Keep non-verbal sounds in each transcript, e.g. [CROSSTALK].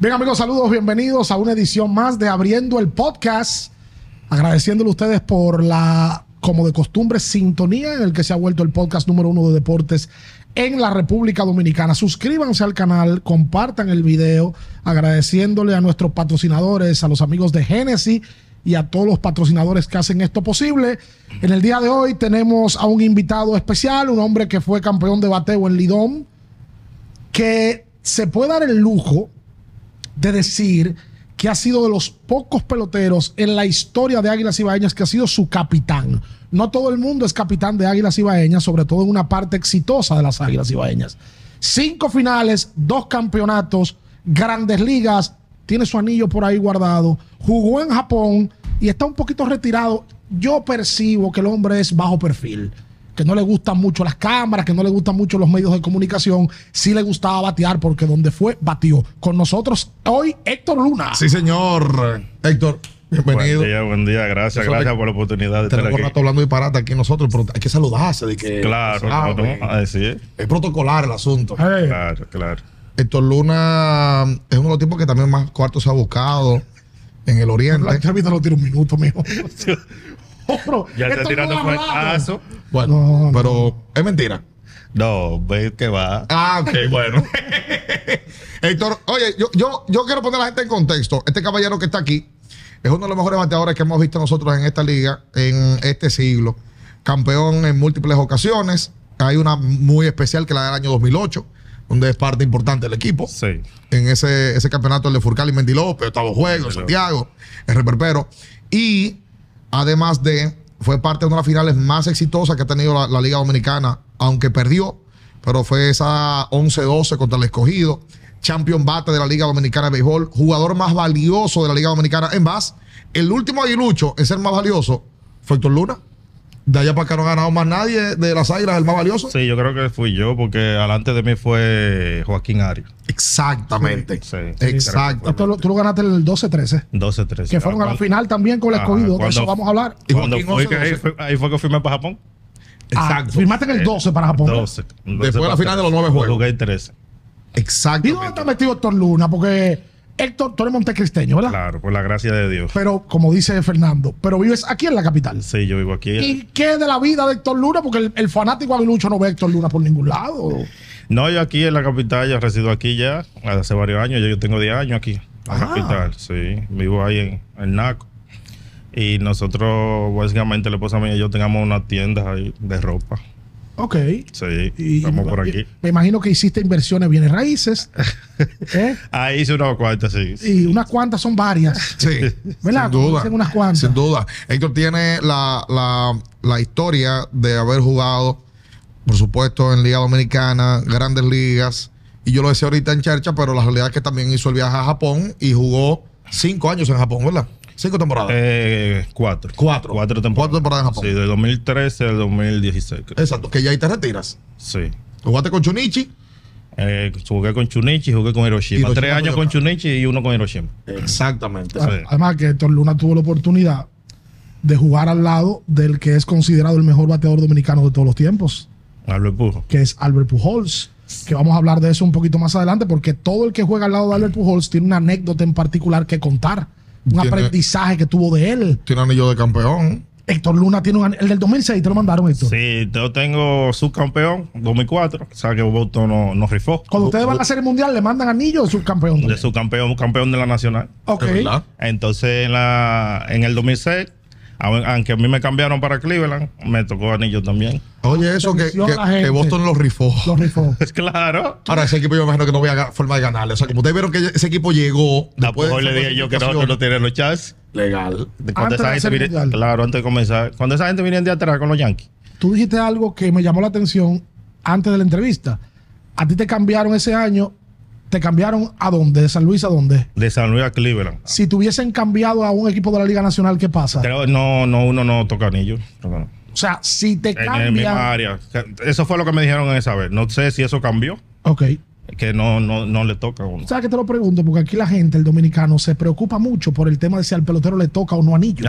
Bien amigos, saludos, bienvenidos a una edición más de Abriendo el Podcast. Agradeciéndole a ustedes por la, como de costumbre, sintonía en el que se ha vuelto el podcast número uno de deportes en la República Dominicana. Suscríbanse al canal, compartan el video, agradeciéndole a nuestros patrocinadores, a los amigos de Genesis y a todos los patrocinadores que hacen esto posible. En el día de hoy tenemos a un invitado especial, un hombre que fue campeón de bateo en Lidón, que se puede dar el lujo de decir que ha sido de los pocos peloteros en la historia de Águilas Ibaeñas que ha sido su capitán. No todo el mundo es capitán de Águilas Ibaeñas, sobre todo en una parte exitosa de las Águilas Ibaeñas. Cinco finales, dos campeonatos, grandes ligas, tiene su anillo por ahí guardado, jugó en Japón y está un poquito retirado. Yo percibo que el hombre es bajo perfil que no le gustan mucho las cámaras, que no le gustan mucho los medios de comunicación, sí le gustaba batear porque donde fue, batió. Con nosotros hoy, Héctor Luna. Sí, señor. Héctor. Bienvenido. Buen día, buen día. Gracias, gracias por la oportunidad de estar aquí. Rato hablando disparate aquí nosotros, pero hay que saludarse. De que, claro, claro. ¿eh? Es protocolar el asunto. Eh. Claro, claro. Héctor Luna es uno de los tipos que también más cuartos ha buscado en el oriente. La entrevista no tiene un minuto, mijo. [LAUGHS] Ya está tirando Bueno, pero es mentira. No, ve que va. Ah, ok, bueno. [LAUGHS] Héctor, oye, yo, yo, quiero poner a la gente en contexto. Este caballero que está aquí es uno de los mejores bateadores que hemos visto nosotros en esta liga, en este siglo. Campeón en múltiples ocasiones. Hay una muy especial que la del año 2008 donde es parte importante del equipo. Sí. En ese, campeonato el de Furcal y mendilópez López, Juego, Santiago, el reverbero Y Además de, fue parte de una de las finales más exitosas que ha tenido la, Liga Dominicana, aunque perdió, pero fue esa 11-12 contra el escogido. Champion bate de la Liga Dominicana de Béisbol, jugador más valioso de la Liga Dominicana. En base. el último aguilucho en ser más valioso fue Héctor Luna de allá para acá no ha ganado más nadie de las Águilas, el más valioso. Sí, yo creo que fui yo, porque adelante de mí fue Joaquín Arias. Exactamente. Sí, Exacto. Tú lo, ganaste el 12-13. 12-13. Que fueron a la final también con el ah, escogido. De eso vamos a hablar. Y cuando ahí, fue, ahí, fue, que firmé para Japón. Exacto. Ah, firmaste en el 12 para Japón. 12. 12 Después de la final de los 9 juegos. Jugué el 13. Exacto. ¿Y dónde está metido Héctor Luna? Porque Héctor, tú eres montecristeño, ¿verdad? Claro, por la gracia de Dios. Pero, como dice Fernando, pero vives aquí en la capital. Sí, yo vivo aquí. ¿Y qué de la vida de Héctor Luna? Porque el, fanático aguilucho no ve a Héctor Luna por ningún lado. No, yo aquí en la capital, yo resido aquí ya hace varios años, yo tengo 10 años aquí, en la ah. capital, sí. Vivo ahí en, el Naco. Y nosotros, básicamente, la esposa mía y yo tengamos una tienda ahí de ropa. Ok. Sí, por aquí. Me imagino que hiciste inversiones bienes raíces. [LAUGHS] ¿Eh? Ahí hice unas cuantas, sí. Y unas cuantas son varias. [LAUGHS] Sí. ¿Verdad? Sin duda. Sin duda. Héctor tiene la, la, la historia de haber jugado, por supuesto, en Liga Dominicana, grandes ligas. Y yo lo decía ahorita en Chercha, pero la realidad es que también hizo el viaje a Japón y jugó cinco años en Japón, ¿verdad? ¿Cinco temporadas? Eh, cuatro. Cuatro. Cuatro temporadas. en Japón. Sí, de 2013 al 2016. Exacto, que ya ahí te retiras. Sí. Jugaste con Chunichi. Eh, jugué con Chunichi, jugué con Hiroshima. Tres años con Chunichi y uno con Hiroshima. Exactamente. Además que Héctor Luna tuvo la oportunidad de jugar al lado del que es considerado el mejor bateador dominicano de todos los tiempos. Albert Pujols. Que es Albert Pujols. Que vamos a hablar de eso un poquito más adelante porque todo el que juega al lado de Albert Pujols tiene una anécdota en particular que contar un aprendizaje que tuvo de él. Tiene anillo de campeón. Héctor Luna tiene un El del 2006 te lo mandaron, Héctor. Sí, yo tengo subcampeón 2004. O sea que Boston no, no rifó. Cuando ustedes van a la Serie Mundial, le mandan anillo de subcampeón. De subcampeón, campeón de la Nacional. Ok. Entonces, la, en el 2006 aunque a mí me cambiaron para Cleveland, me tocó anillo también. Oye, eso que, que, Boston los rifó. Los rifó. [LAUGHS] [LAUGHS] claro. Ahora, ese equipo yo me imagino que no voy a forma de ganarle. O sea, como ustedes vieron que ese equipo llegó. Ah, pues, después hoy le dije yo que no, que no tiene los chats. Legal. Cuando antes esa gente viene, claro, antes de comenzar. Cuando esa gente viene de atrás con los Yankees. Tú dijiste algo que me llamó la atención antes de la entrevista. A ti te cambiaron ese año te cambiaron a dónde? ¿De San Luis a dónde? De San Luis a Cleveland. Si te hubiesen cambiado a un equipo de la Liga Nacional, ¿qué pasa? Pero no, no, uno no toca anillo. O sea, si te cambian... En, área. Eso fue lo que me dijeron en esa vez. No sé si eso cambió. Ok. Que no, no, no le toca a uno. ¿Sabes que te lo pregunto? Porque aquí la gente, el dominicano, se preocupa mucho por el tema de si al pelotero le toca o no anillo.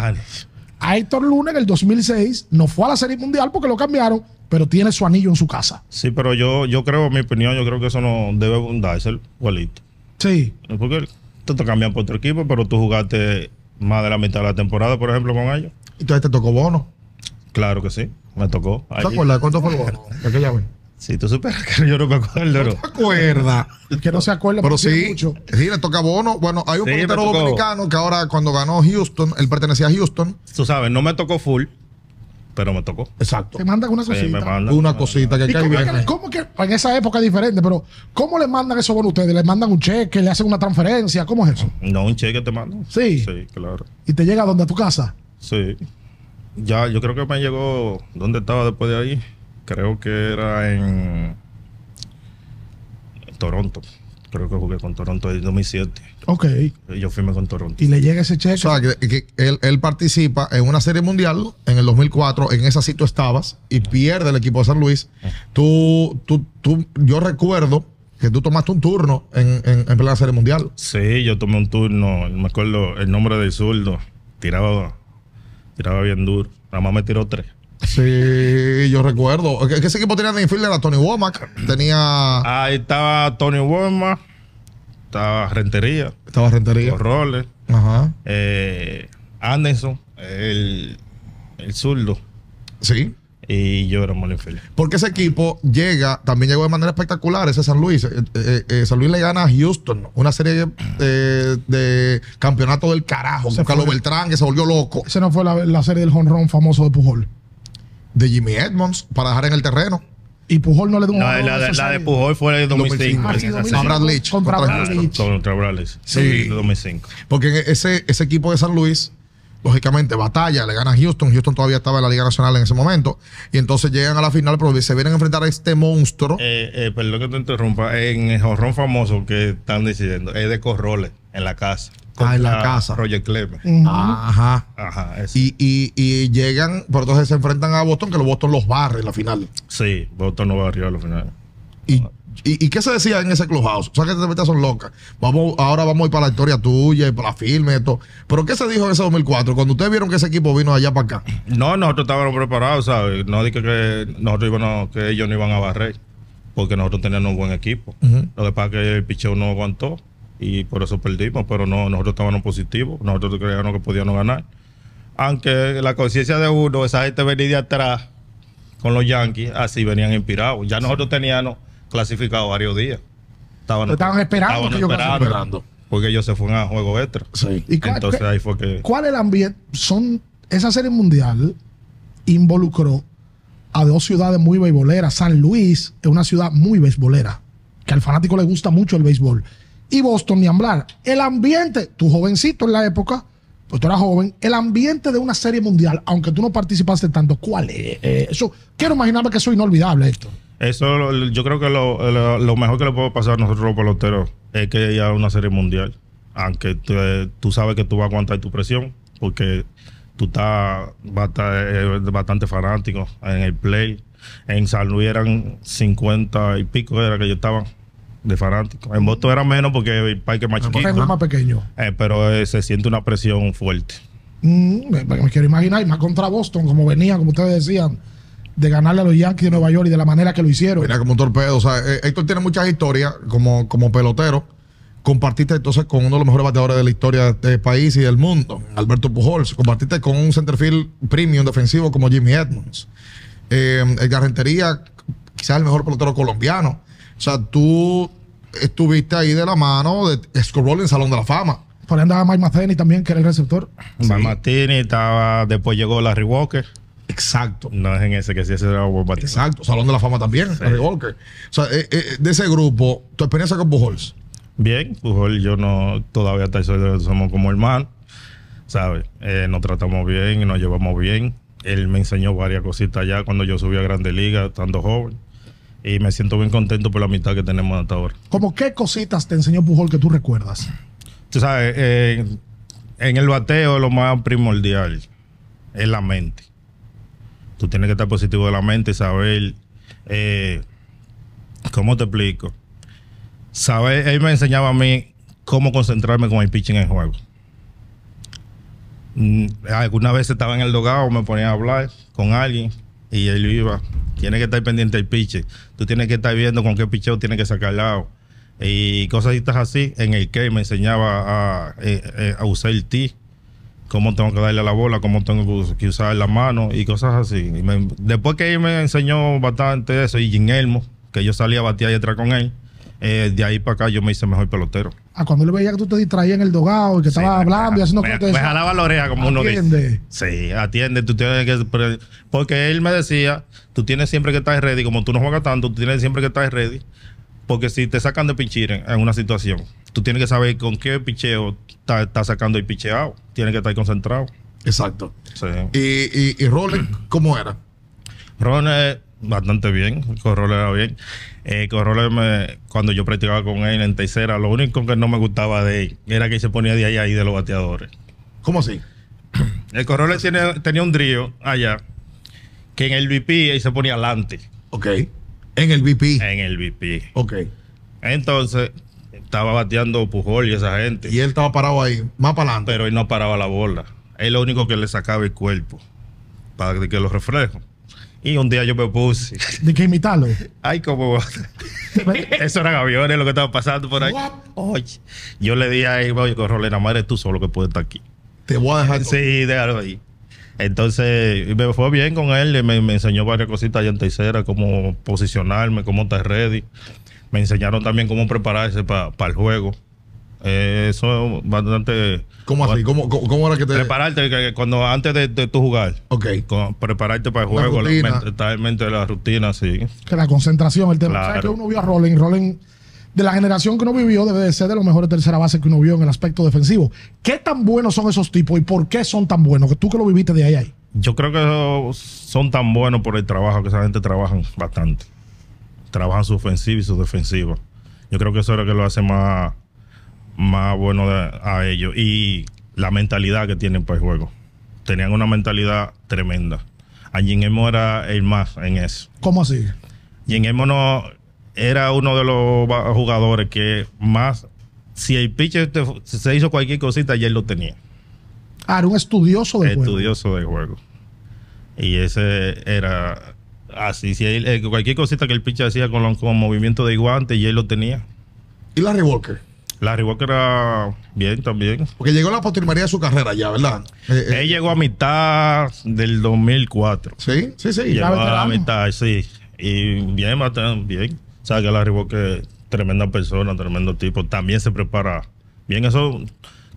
A Héctor Luna en el 2006 no fue a la Serie Mundial porque lo cambiaron pero tiene su anillo en su casa. Sí, pero yo, yo creo, en mi opinión, yo creo que eso no debe abundarse el igualito. Sí. Porque te, te cambian por otro equipo, pero tú jugaste más de la mitad de la temporada, por ejemplo, con ellos. ¿Y Entonces te tocó bono. Claro que sí, me tocó. ¿Te acuerdas cuánto fue el bono? [LAUGHS] Aquella Sí, tú superas que yo no me acuerdo. No te acuerdas. que no se acuerda. Pero sí, mucho. sí, le toca bono. Bueno, hay un sí, portero dominicano que ahora cuando ganó Houston, él pertenecía a Houston. Tú sabes, no me tocó full, pero me tocó. Exacto. Te mandan una cosita. una cosita que, hay que, cómo que en esa época es diferente? Pero ¿cómo le mandan eso a ustedes? ¿Les mandan un cheque? ¿Le hacen una transferencia? ¿Cómo es eso? No, un cheque te mandan. Sí. Sí, claro. ¿Y te llega donde a tu casa? Sí. Ya, yo creo que me llegó. ¿Dónde estaba después de ahí? Creo que era en. Toronto creo que jugué con Toronto en 2007. Ok. Yo firmé con Toronto. Y le llega ese cheque. O sea, que, él, participa en una serie mundial en el 2004, en esa sitio estabas y pierde el equipo de San Luis. Tú, tú, yo recuerdo que tú tomaste un turno en, en, en la serie mundial. Sí, yo tomé un turno, me acuerdo el nombre del zurdo, tiraba, tiraba bien duro, nada más me tiró tres. Sí, yo recuerdo. ese equipo tenía de infield? Era Tony Womack. Tenía. Ahí estaba Tony Womack. Estaba Rentería. Estaba Rentería. Los Roles. Ajá. Eh, Anderson, el, el zurdo. Sí y yo era muy infeliz. Porque ese equipo llega, también llegó de manera espectacular, ese San Luis. Eh, eh, San Luis le gana a Houston, una serie de campeonato del carajo, Carlos Beltrán, que se volvió loco. Esa no fue la, la serie del jonrón famoso de Pujol de Jimmy Edmonds para dejar en el terreno. Y Pujol no le dio un la, la, de Pujol fue de 2005. Brad Leach, contra, contra Brad Leach. 2005. Porque ese, ese equipo de San Luis, lógicamente, batalla, le gana a Houston. Houston todavía estaba en la Liga Nacional en ese momento. Y entonces llegan a la final, pero se vienen a enfrentar a este monstruo. Eh, eh, perdón que te interrumpa. En el jorrón famoso que están decidiendo es de Corroles, en la casa. Ah, en la casa. Roger Clemens. Ajá. Ajá y, y, llegan, pero entonces se enfrentan a Boston, que los Boston los barre en la final. Sí, Boston no barrió en la final. Y, ¿Y, qué se decía en ese clubhouse? O sea, que te son locas. Vamos, ahora vamos a ir para la historia tuya y para la firme y todo. ¿Pero qué se dijo en ese 2004? Cuando ustedes vieron que ese equipo vino allá para acá. No, nosotros estábamos preparados, ¿sabes? No dije que, nosotros que ellos no iban a barrer, porque nosotros teníamos un buen equipo. Lo que pasa que el picheo no aguantó y por eso perdimos, pero no, nosotros estábamos positivos, nosotros creíamos que podíamos ganar. Aunque la conciencia de uno, esa gente venía de atrás con los Yankees, así venían inspirados. Ya nosotros teníamos clasificados varios días. Estaban, esperando. Porque ellos se fueron a juego extra. Sí. Entonces ahí fue que... ¿Cuál es el ambiente? Son, esa serie mundial involucró a dos ciudades muy beisboleras. San Luis es una ciudad muy beisbolera, que al fanático le gusta mucho el béisbol y Boston ni hablar. El ambiente, tú jovencito en la época, pues tú eras joven, el ambiente de una serie mundial, aunque tú no participaste tanto, ¿cuál es? Eh, eso, quiero imaginarme que eso es inolvidable, Héctor. Eso yo creo que lo, mejor que le puedo pasar a nosotros los peloteros es que haya una serie mundial. Aunque eh, tú sabes que tú vas a aguantar tu presión, porque tú estás bastante, eh, bastante fanático en el play. En San Luis eran 50 y pico, era que yo estaba de fanáticos. En Boston era menos porque el parque es más ah, pues, chiquito. Es más pequeño. Eh, pero eh, se siente una presión fuerte. Mm, me, quiero imaginar, y más contra Boston, como venía, como ustedes decían, de ganarle a los Yankees de Nueva York y de la manera que lo hicieron. Mira, como un torpedo. O sea, eh, Héctor tiene muchas historias como, como pelotero. Compartiste entonces con uno de los mejores bateadores de la historia de este país y del mundo, Alberto Pujols. Compartiste con un centerfield premium defensivo como Jimmy Edmonds. Eh, Edgar quizás el mejor pelotero colombiano. O sea, tú estuviste ahí de la mano de Roll en Salón de la Fama. Por ahí andaba Mike Martini también, que era el receptor. Mike estaba, después llegó Larry Walker. Exacto. No es en ese que sí, ese era Walker. Exacto. Salón de la Fama también, Larry Walker. O sea, eh, eh, de ese grupo, tu experiencia con Bujols. Bien, Bujols yo no, todavía de que somos como hermanos, ¿sabes? Eh, nos tratamos bien, nos llevamos bien. Él me enseñó varias cositas allá cuando yo subí a Grande Liga, estando joven y me siento bien contento por la amistad que tenemos hasta ahora. ¿Cómo qué cositas te enseñó Pujol que tú recuerdas? Tú sabes, eh, en el bateo lo más primordial es la mente. Tú tienes que estar positivo de la mente, saber, eh, ¿cómo te explico? Saber, él me enseñaba a mí cómo concentrarme con el pitching en el juego. Mm, algunas veces estaba en el dogado, me ponía a hablar con alguien y él iba Tienes que estar pendiente del piche. Tú tienes que estar viendo con qué picheo tienes que sacar lado. Y cosas así. En el que me enseñaba a, eh, eh, usar el tee cómo tengo que darle a la bola, cómo tengo que usar la mano y cosas así. después que él me enseñó bastante eso, y Jim Elmo, que yo salía a batear y atrás con él, eh, de ahí para acá yo me hice mejor pelotero. Ah, cuando le veía que tú te distraías en el dogado y que estabas hablando y haciendo cosas. Me, jalaba la oreja, como uno dice. Sí, atiende. Tú tienes que, porque él me decía, tú tienes siempre que estar ready. Como tú no juegas tanto, tú tienes siempre que estar ready. Porque si te sacan de pinchir en, una situación, tú tienes que saber con qué picheo está, sacando el picheado. Tienes que estar concentrado. Exacto. Sí. ¿Y, y, y Roland, cómo era? Roland bastante bien, Corrole era bien. Eh, cuando yo practicaba con él en tercera, lo único que no me gustaba de él era que se ponía de allá ahí de los bateadores. ¿Cómo así? [CLEARS THROAT] El Corrole tenía, tenía un drío allá que en el VP él se ponía adelante. Ok. En el VP. En el VP. Ok. Entonces, estaba bateando Pujol y esa gente. Y él estaba parado ahí, más para adelante. Pero él no paraba la bola. Él lo único que le sacaba el cuerpo para que los reflejos. Y un día yo me puse. ¿De qué imitarlo? Ay, como. Eso eran aviones lo que estaba pasando por ahí. yo le dije a él, Rolena, madre, tú solo que puedes estar aquí. Te voy a dejar. Sí, déjalo ahí. Entonces, me fue bien con él. Me, enseñó varias cositas allá en tercera, cómo posicionarme, cómo estar ready. Me enseñaron también cómo prepararse para el juego. Eh, eso es bastante. ¿Cómo así? ¿Cómo, cómo, era que te.? Prepararte, cuando antes de, de tú jugar. Ok. prepararte para el la en mente de la rutina, sí. Que la concentración, el tema. ¿Sabes que uno vio a Rolling? Rolling, de la generación que uno vivió, debe de ser de los mejores tercera base que uno vio en el aspecto defensivo. ¿Qué tan buenos son esos tipos y por qué son tan buenos? Que tú que lo viviste de ahí a ahí. Yo creo que son tan buenos por el trabajo, que esa gente trabaja bastante. Trabajan su ofensiva y su defensiva. Yo creo que eso es lo que lo hace más más bueno a ellos y la mentalidad que tienen para el juego. Tenían una mentalidad tremenda. A Emo era el más en eso. ¿Cómo así? Emo no era uno de los jugadores que más, si el pitcher se hizo cualquier cosita, él lo tenía. Ah, era un estudioso de juego. Estudioso de juego. Y ese era así. Si eh, cualquier cosita que el pitcher hacía con, los, con movimiento de guante, y él lo tenía. ¿Y Larry Walker? La Riboc era bien también. Porque llegó la postrimería de su carrera ya, ¿verdad? Eh, eh, Él llegó a mitad del 2004. Sí, sí, sí. Llegó a la mitad, sí. Y bien, Matan, bien. O sea, que Riboc es tremenda persona, tremendo tipo. También se prepara bien. Eso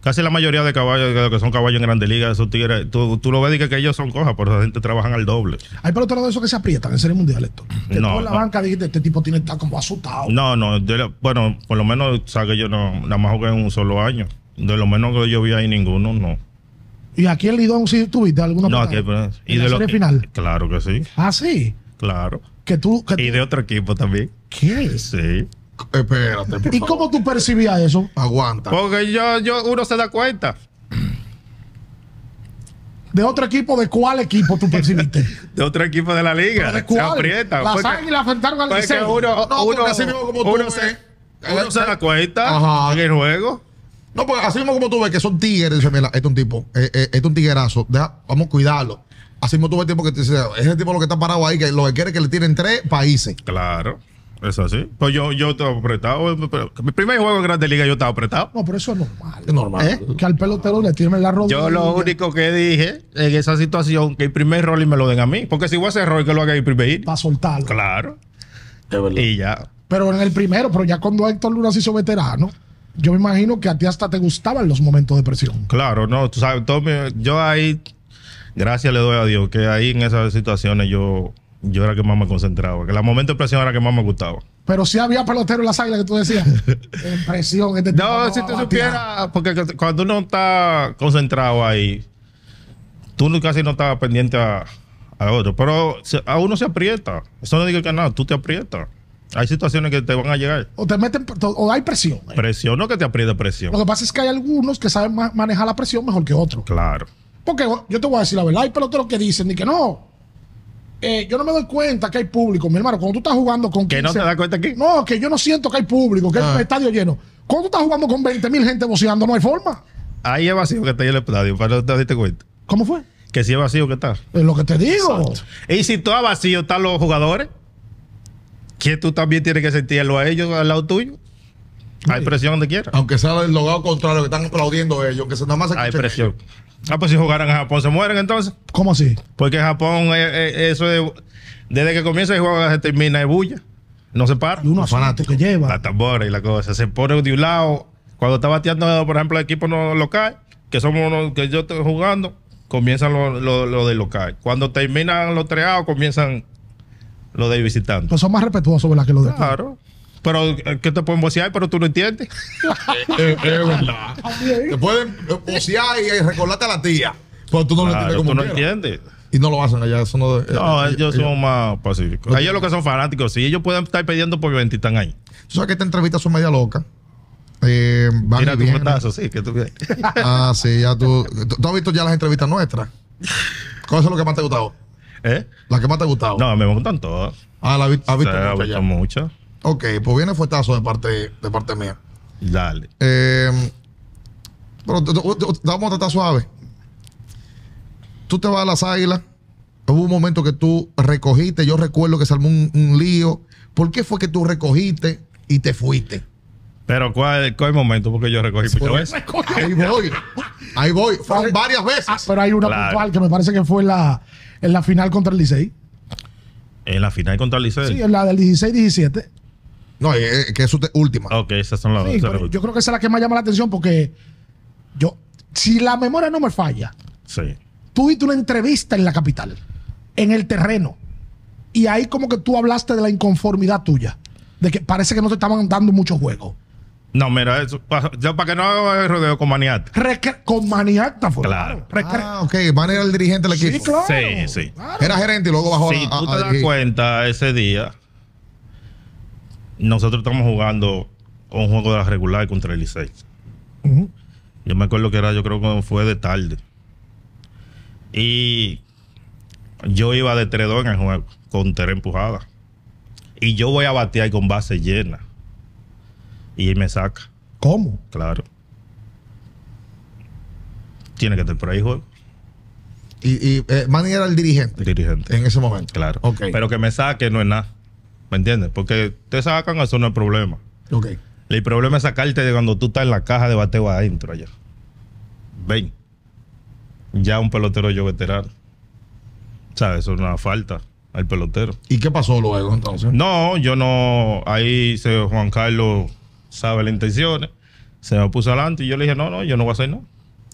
casi la mayoría de caballos que son caballos en Grandes Ligas, esos tigres, tú, lo ves y que, ellos son cojas, pero la gente trabajan al doble. Hay por otro lado de eso que se aprietan en Serie Mundial, esto. no, en la banca dijiste, este tipo tiene estar como asustado. No, no, bueno, por lo menos, sabe que yo no, nada más jugué en un solo año. De lo menos que yo vi ahí ninguno, no. ¿Y aquí el Lidón sí tuviste alguna No, aquí, pues, y de la lo, final? Claro que sí. ¿Ah, sí? Claro. que Y de otro equipo también. ¿Qué? Sí. Espérate. ¿Y cómo tú percibías eso? Aguanta. Porque yo, yo, uno se da cuenta. ¿De otro equipo? ¿De cuál equipo tú percibiste? [LAUGHS] de otro equipo de la liga. ¿De cuál? Se aprieta. Las águilas enfrentaron al Liceo. Uno, uno, así mismo como tú se, uno se da cuenta Ajá. en juego. No, pues así mismo como tú ves que son tigres, dice, mira, este es un tipo, eh, eh, este es un tiguerazo, vamos a cuidarlo. Así mismo tú ves el tiempo que ese tipo lo que está parado ahí, que lo que quiere es que le tiren tres países. Claro. Es así. Pues yo, yo estaba apretado. Mi primer juego en Grandes Liga yo estaba apretado. No, pero eso es normal. Es normal. ¿Eh? Que al pelotero le tiren la rodilla. Yo lo único que dije en esa situación, que el primer rol y me lo den a mí. Porque si voy a hacer rol, que lo haga el primer. Para soltarlo. Claro. Y ya. Pero en el primero, pero ya cuando Héctor Luna se hizo veterano, yo me imagino que a ti hasta te gustaban los momentos de presión. Claro, no, tú sabes, yo ahí, gracias le doy a Dios, que ahí en esas situaciones yo yo era que más me concentraba. Que el momento de presión era que más me gustaba. Pero si sí había pelotero en las águilas que tú decías. [LAUGHS] presión. Este no, si tú supieras, porque cuando uno está concentrado ahí, tú casi no estás pendiente a, otro. Pero a uno se aprieta. Eso no digo que nada, tú te aprietas. Hay situaciones que te van a llegar. O te meten, o hay presión. Presión, no que te apriete presión. Lo que pasa es que hay algunos que saben manejar la presión mejor que otros. Claro. Porque yo te voy a decir la verdad, hay peloteros que dicen, ni que no, eh, yo no me doy cuenta que hay público, mi hermano. Cuando tú estás jugando con ¿Que no te das cuenta que? No, que yo no siento que hay público, que el ah. estadio lleno. Cuando tú estás jugando con 20 mil gente boceando, no hay forma. Ahí es vacío que está ahí el estadio, para no te diste cuenta. ¿Cómo fue? Que si es vacío que está. Es lo que te digo. Y si todo vacío están los jugadores, que tú también tienes que sentirlo a ellos al lado tuyo. Hay presión donde quiera. Aunque sea el logado contrario, que están aplaudiendo ellos, que se nada más Hay presión. Ah, pues si jugaran en Japón, ¿se mueren entonces? ¿Cómo así? Porque en Japón, eh, eh, eso desde que comienza el juego se termina de bulla. No se para. Y uno pues, fanático que lleva. La tambora y la cosa. Se pone de un lado. Cuando está bateando, por ejemplo, el equipo no local, que somos los que yo estoy jugando, comienzan los lo, lo de local. Cuando terminan los treados, comienzan los de visitando. Pues son más respetuosos, ¿verdad? Que los de Claro. Pero, eh, que te pueden bocear Pero tú no entiendes. Es [LAUGHS] verdad. Eh, eh, te pueden bocear y recordarte a la tía. Pero tú no lo entiendes como tú no entiendes. Y no lo hacen allá. Eso no, ellos, son más pacíficos. Ellos lo que son fanáticos, sí. Ellos pueden estar pidiendo por 20 y están ahí. Tú sabes que esta entrevista son media loca. van Mira tu sí, que tú [LAUGHS] Ah, sí, ya tú. ¿Tú has visto ya las entrevistas nuestras? ¿Cuáles es lo que más te ha gustado? ¿Eh? ¿La que más te ha gustado? No, me gustan todas. Ah, la has visto, visto muchas. Ok, pues viene fuetazo de parte, de parte mía. Dale. Eh, pero vamos a tratar suave. Tú te vas a las águilas. Hubo un momento que tú recogiste. Yo recuerdo que se armó un, lío. ¿Por qué fue que tú recogiste y te fuiste? Pero ¿cuál, cuál momento? Porque yo recogí Ahí voy. Ahí voy. Fueron varias veces. Ah, pero hay una puntual que me parece que fue en la, en la final contra el Licey. ¿En la final contra el Licey? Sí, en la del 16-17. No, eh, eh, que es última. Ok, esas son las yo creo que esa es la que más llama la atención porque yo, si la memoria no me falla, Sí. tú una entrevista en la capital, en el terreno, y ahí como que tú hablaste de la inconformidad tuya, de que parece que no te estaban dando mucho juego. No, mira, yo para que no haga el rodeo con Maniata. con maniacta fue. Claro. Ah, ok. Van era el dirigente del Sí, claro. Sí, sí. Era gerente y luego bajó a, Si tú te das cuenta ese día, nosotros estamos jugando un juego de la regular contra el Licey. Yo me acuerdo que era, yo creo que fue de tarde. Y yo iba de 3-2 con 3 empujadas. Y yo voy a batear con base llena. Y él me saca. ¿Cómo? Claro. Tiene que estar por ahí juego. Y, y eh, era el dirigente. dirigente. En ese momento. Claro. Okay. Pero que me saque no es nada. ¿Me entiendes? Porque te sacan, eso no es problema. Ok. El problema es sacarte de cuando tú estás en la caja de bateo adentro allá Ven. Ya un pelotero yo veterano. ¿Sabes? Eso es una falta al pelotero. ¿Y qué pasó luego entonces? No, yo no. Ahí se, Juan Carlos sabe las intenciones. Se me puso adelante y yo le dije, no, no, yo no voy a hacer nada.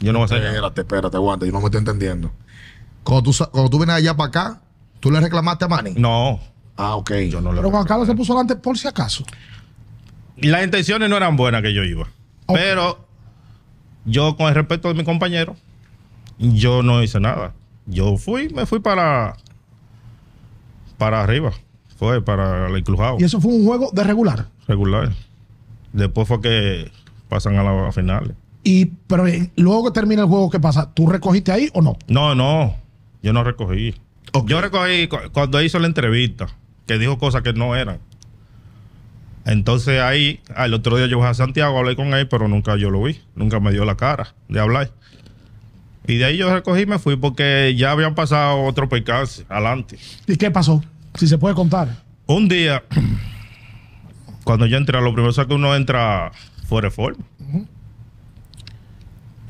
Yo no voy a hacer nada. Espérate, espérate, aguanta, yo no me estoy entendiendo. Cuando tú, cuando vienes allá para acá, ¿tú le reclamaste a Manny? No, Ah, ok. Pero Juan Carlos se puso delante por si acaso. Las intenciones no eran buenas que yo iba. Pero yo, con el respeto de mi compañero, yo no hice nada. Yo fui, me fui para, para arriba. Fue para el enclujado. ¿Y eso fue un juego de regular? Regular. Después fue que pasan a las finales. Y, pero eh, luego que termina el juego, ¿qué pasa? ¿Tú recogiste ahí o no? No, no. Yo no recogí. Yo recogí cuando hizo la entrevista que dijo cosas que no eran. Entonces ahí, al otro día yo fui a Santiago, hablé con él, pero nunca yo lo vi, nunca me dio la cara de hablar. Y de ahí yo recogí y me fui porque ya habían pasado otro percance adelante. ¿Y qué pasó? Si se puede contar. Un día, [CLEARS THROAT] cuando yo entré, lo primero es que uno entra fuera de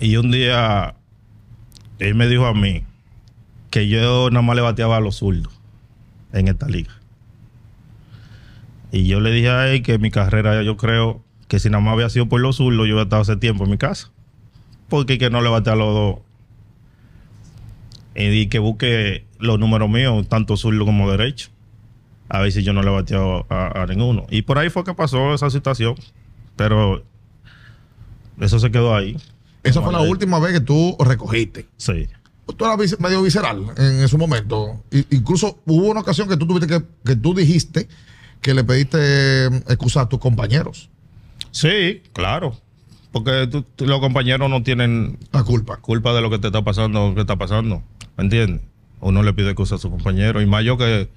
Y un día, él me dijo a mí que yo nada más le bateaba a los zurdos en esta liga. Y yo le dije a él que mi carrera, yo creo que si nada más había sido por los zurdos, yo hubiera estado hace tiempo en mi casa. Porque que no le bate a los dos. Y que busque los números míos, tanto zurdo como derecho. A ver si yo no le bateo a, ninguno. Y por ahí fue que pasó esa situación. Pero eso se quedó ahí. Esa fue la última vez que tú recogiste. Sí. Tú eras medio visceral en, ese momento. incluso hubo una ocasión que tú tuviste que, que tú dijiste que le pediste eh, excusa a tus compañeros. Sí, claro. Porque los compañeros no tienen la culpa. culpa de lo que te está pasando, que está pasando. ¿Me entiendes? Uno le pide excusa a su compañero. Y más yo que,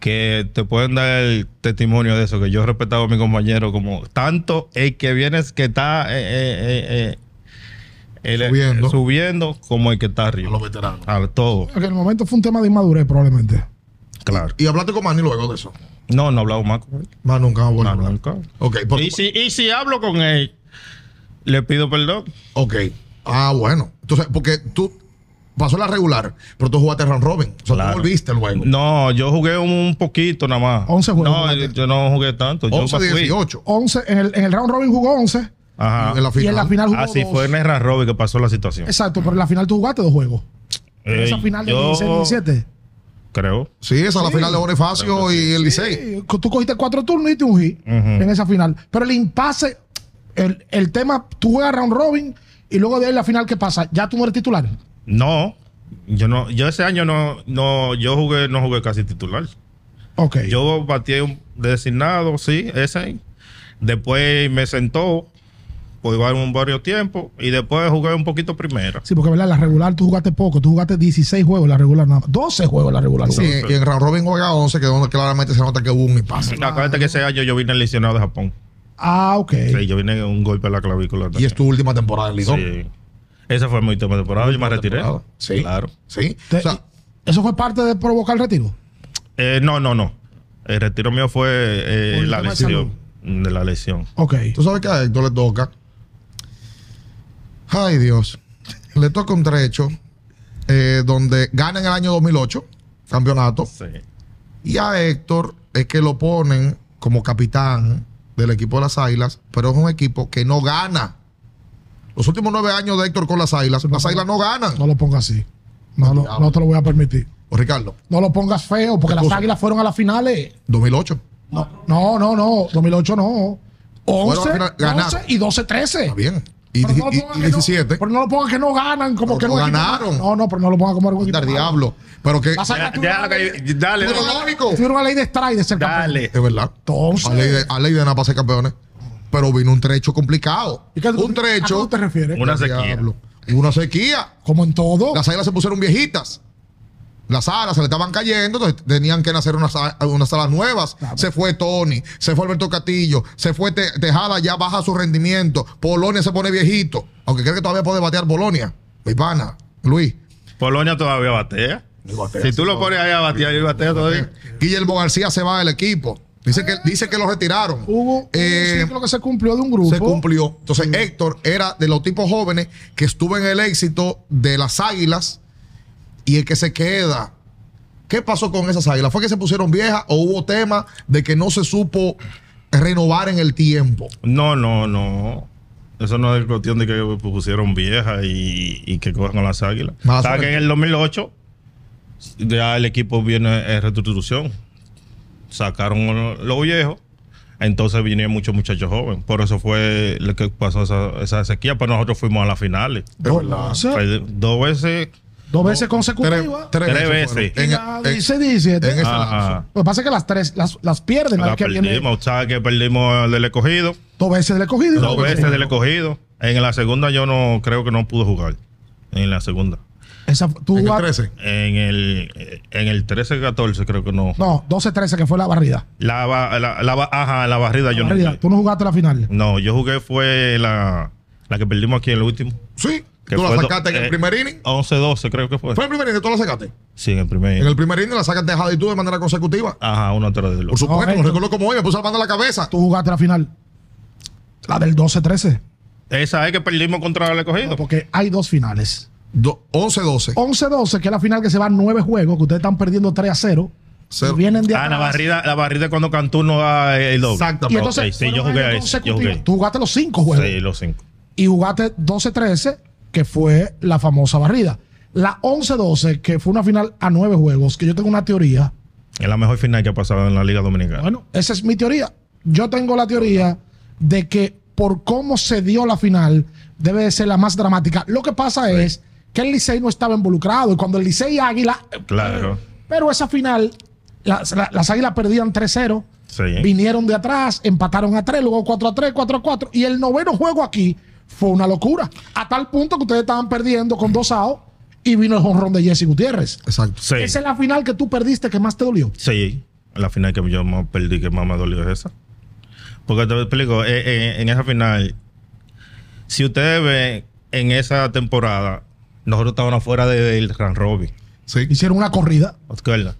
que te pueden dar el testimonio de eso, que yo he respetado a mi compañero como tanto el que vienes que está eh, eh, subiendo. como el que está arriba. los veteranos. A todo. En el momento fue un tema de inmadurez, probablemente. Claro. Y, y hablaste con Manny luego de eso. No, no he hablado más con él. Más nunca Más nunca. y, si, hablo con él, le pido perdón. Ok. Ah, bueno. Entonces, porque tú pasó la regular, pero tú jugaste round robin. O sea, tú volviste luego. No, yo jugué un poquito nada más. 11 juegos. No, yo, no jugué tanto. 11, 18. 11, en el, round robin jugó 11. Ajá. En la final. Y en la final jugó Así ah, fue en el round robin que pasó la situación. Exacto, pero en la final tú jugaste dos juegos. en esa final de yo... 16-17 creo. Sí, esa es la final de Bonifacio y el Licey. Tú cogiste cuatro turnos y te un en esa final. Pero el impasse, el, tema, tú juegas round robin y luego de ahí la final, ¿qué pasa? ¿Ya tú no eres titular? No, yo no, yo ese año no, no, yo jugué, no jugué casi titular. Ok. Yo batí un designado, sí, ese. Después me sentó pues igual un varios tiempo y después jugué un poquito primera. Sí, porque verdad, la regular tú jugaste poco, tú jugaste 16 juegos la regular, nada 12 juegos la regular. Sí, y en Round Robin juega 11, que donde claramente se nota que hubo un impasse. No, acuérdate que ese año yo vine lesionado de Japón. Ah, ok. Sí, yo vine un golpe a la clavícula. También. Y es tu última temporada en Lidón. Sí. Esa fue mi última temporada, yo me retiré. Sí. Claro. Sí. o sea, ¿Eso fue parte de provocar el retiro? Eh, no, no, no. El retiro mío fue eh, la lesión. De, la lesión. Ok. Tú sabes que a Héctor le toca Ay Dios. Le toca un trecho eh, donde gana el año 2008, campeonato. Sí. Y a Héctor es que lo ponen como capitán del equipo de las Águilas, pero es un equipo que no gana. Los últimos nueve años de Héctor con las Águilas, las Águilas no ganan. No lo ponga así. No, te lo voy a permitir. O Ricardo. No lo pongas feo, porque las Águilas fueron a las finales. 2008. No, no, no, no. 2008 no. 11, 11 y 12, 13. Está bien. Y, y, 17. pero no lo pongan que no ganan, como que no, ganaron. No, no, pero no lo pongan como algo Dar diablo. Pero que. Dale, dale. a una ley de strike de ser dale. Es verdad. Entonces. A ley de, ley de nada para ser campeones. Pero vino un trecho complicado. ¿Y qué, un trecho. ¿A qué te refieres? Una sequía. Una sequía. Como en todo. Las águilas se pusieron viejitas. Las alas se le estaban cayendo, entonces tenían que nacer unas, unas alas nuevas. Se fue Tony, se fue Alberto Castillo, se fue Tejada, ya baja su rendimiento. Polonia se pone viejito, aunque cree que todavía puede batear Polonia. Mi Luis. Polonia todavía batea. si tú lo pones ahí a batear, y batea todavía. Guillermo García se va del equipo. Dice que, dice que lo retiraron. Hubo un eh, ciclo que se cumplió de un grupo. Se cumplió. Entonces, Héctor era de los tipos jóvenes que estuvo en el éxito de las Águilas y el que se queda. ¿Qué pasó con esas águilas? ¿Fue que se pusieron viejas o hubo tema de que no se supo renovar en el tiempo? No, no, no. Eso no es cuestión de que pusieron viejas y, y, que cojan las águilas. que en el 2008 ya el equipo viene en restitución. Sacaron los viejos. Entonces vinieron muchos muchachos jóvenes. Por eso fue lo que pasó esa, sequía. Pero pues nosotros fuimos a las finales. dos veces Dos veces consecutivas. Tres, veces. En, se dice. En Lo que pasa es que las tres las, las pierden. Las la que perdimos, viene. O que perdimos el del escogido. Dos veces del escogido. Dos veces del escogido. En la segunda yo no creo que no pudo jugar. En la segunda. Esa, ¿tú ¿En el 13? En el, en el 13-14 creo que no. No, 12-13 que fue la barrida. La, la, la, ajá, la barrida la yo no. ¿Tú no jugaste la final? No, yo jugué fue la, la que perdimos aquí en el último. Sí. ¿Tú la sacaste en el eh, primer inning? 11-12, creo que fue. ¿Fue en el primer inning? ¿Tú la sacaste? Sí, en el primer inning. En el primer inning la sacaste dejada y tú de manera consecutiva. Ajá, uno 3 del otro. Por supuesto, no, recuerdo como hoy, me puse la mano en la cabeza. ¿Tú jugaste la final? La del 12-13. Esa es que perdimos contra el escogido. porque hay dos finales. 11-12. 11-12, que es la final que se van nueve juegos, que ustedes están perdiendo 3 0. Cero. Vienen de ah, la barrida, la barrida cuando Cantú no va el doble. Exacto. Y entonces, sí, yo jugué, a eso, Tú jugaste los cinco juegos. Sí, los cinco. Y jugaste 12-13 que fue la famosa barrida. La 11-12, que fue una final a nueve juegos, que yo tengo una teoría. Es la mejor final que ha pasado en la Liga Dominicana. Bueno, esa es mi teoría. Yo tengo la teoría de que por cómo se dio la final, debe de ser la más dramática. Lo que pasa es que el Licey no estaba involucrado. Y cuando el Licey Águila. Eh, claro. Pero esa final, las, Águilas perdían 3-0. Vinieron de atrás, empataron a tres, luego 4 3, 4 4. Y el noveno juego aquí fue una locura. A tal punto que ustedes estaban perdiendo con dos AO y vino el jonrón de Jesse Gutiérrez. Exacto. Esa es la final que tú perdiste que más te dolió. Sí, la final que yo más perdí que más me dolió es esa. Porque te explico, eh, eh, en esa final, si ustedes ven en esa temporada, nosotros estábamos afuera del gran Robbie. Hicieron una corrida.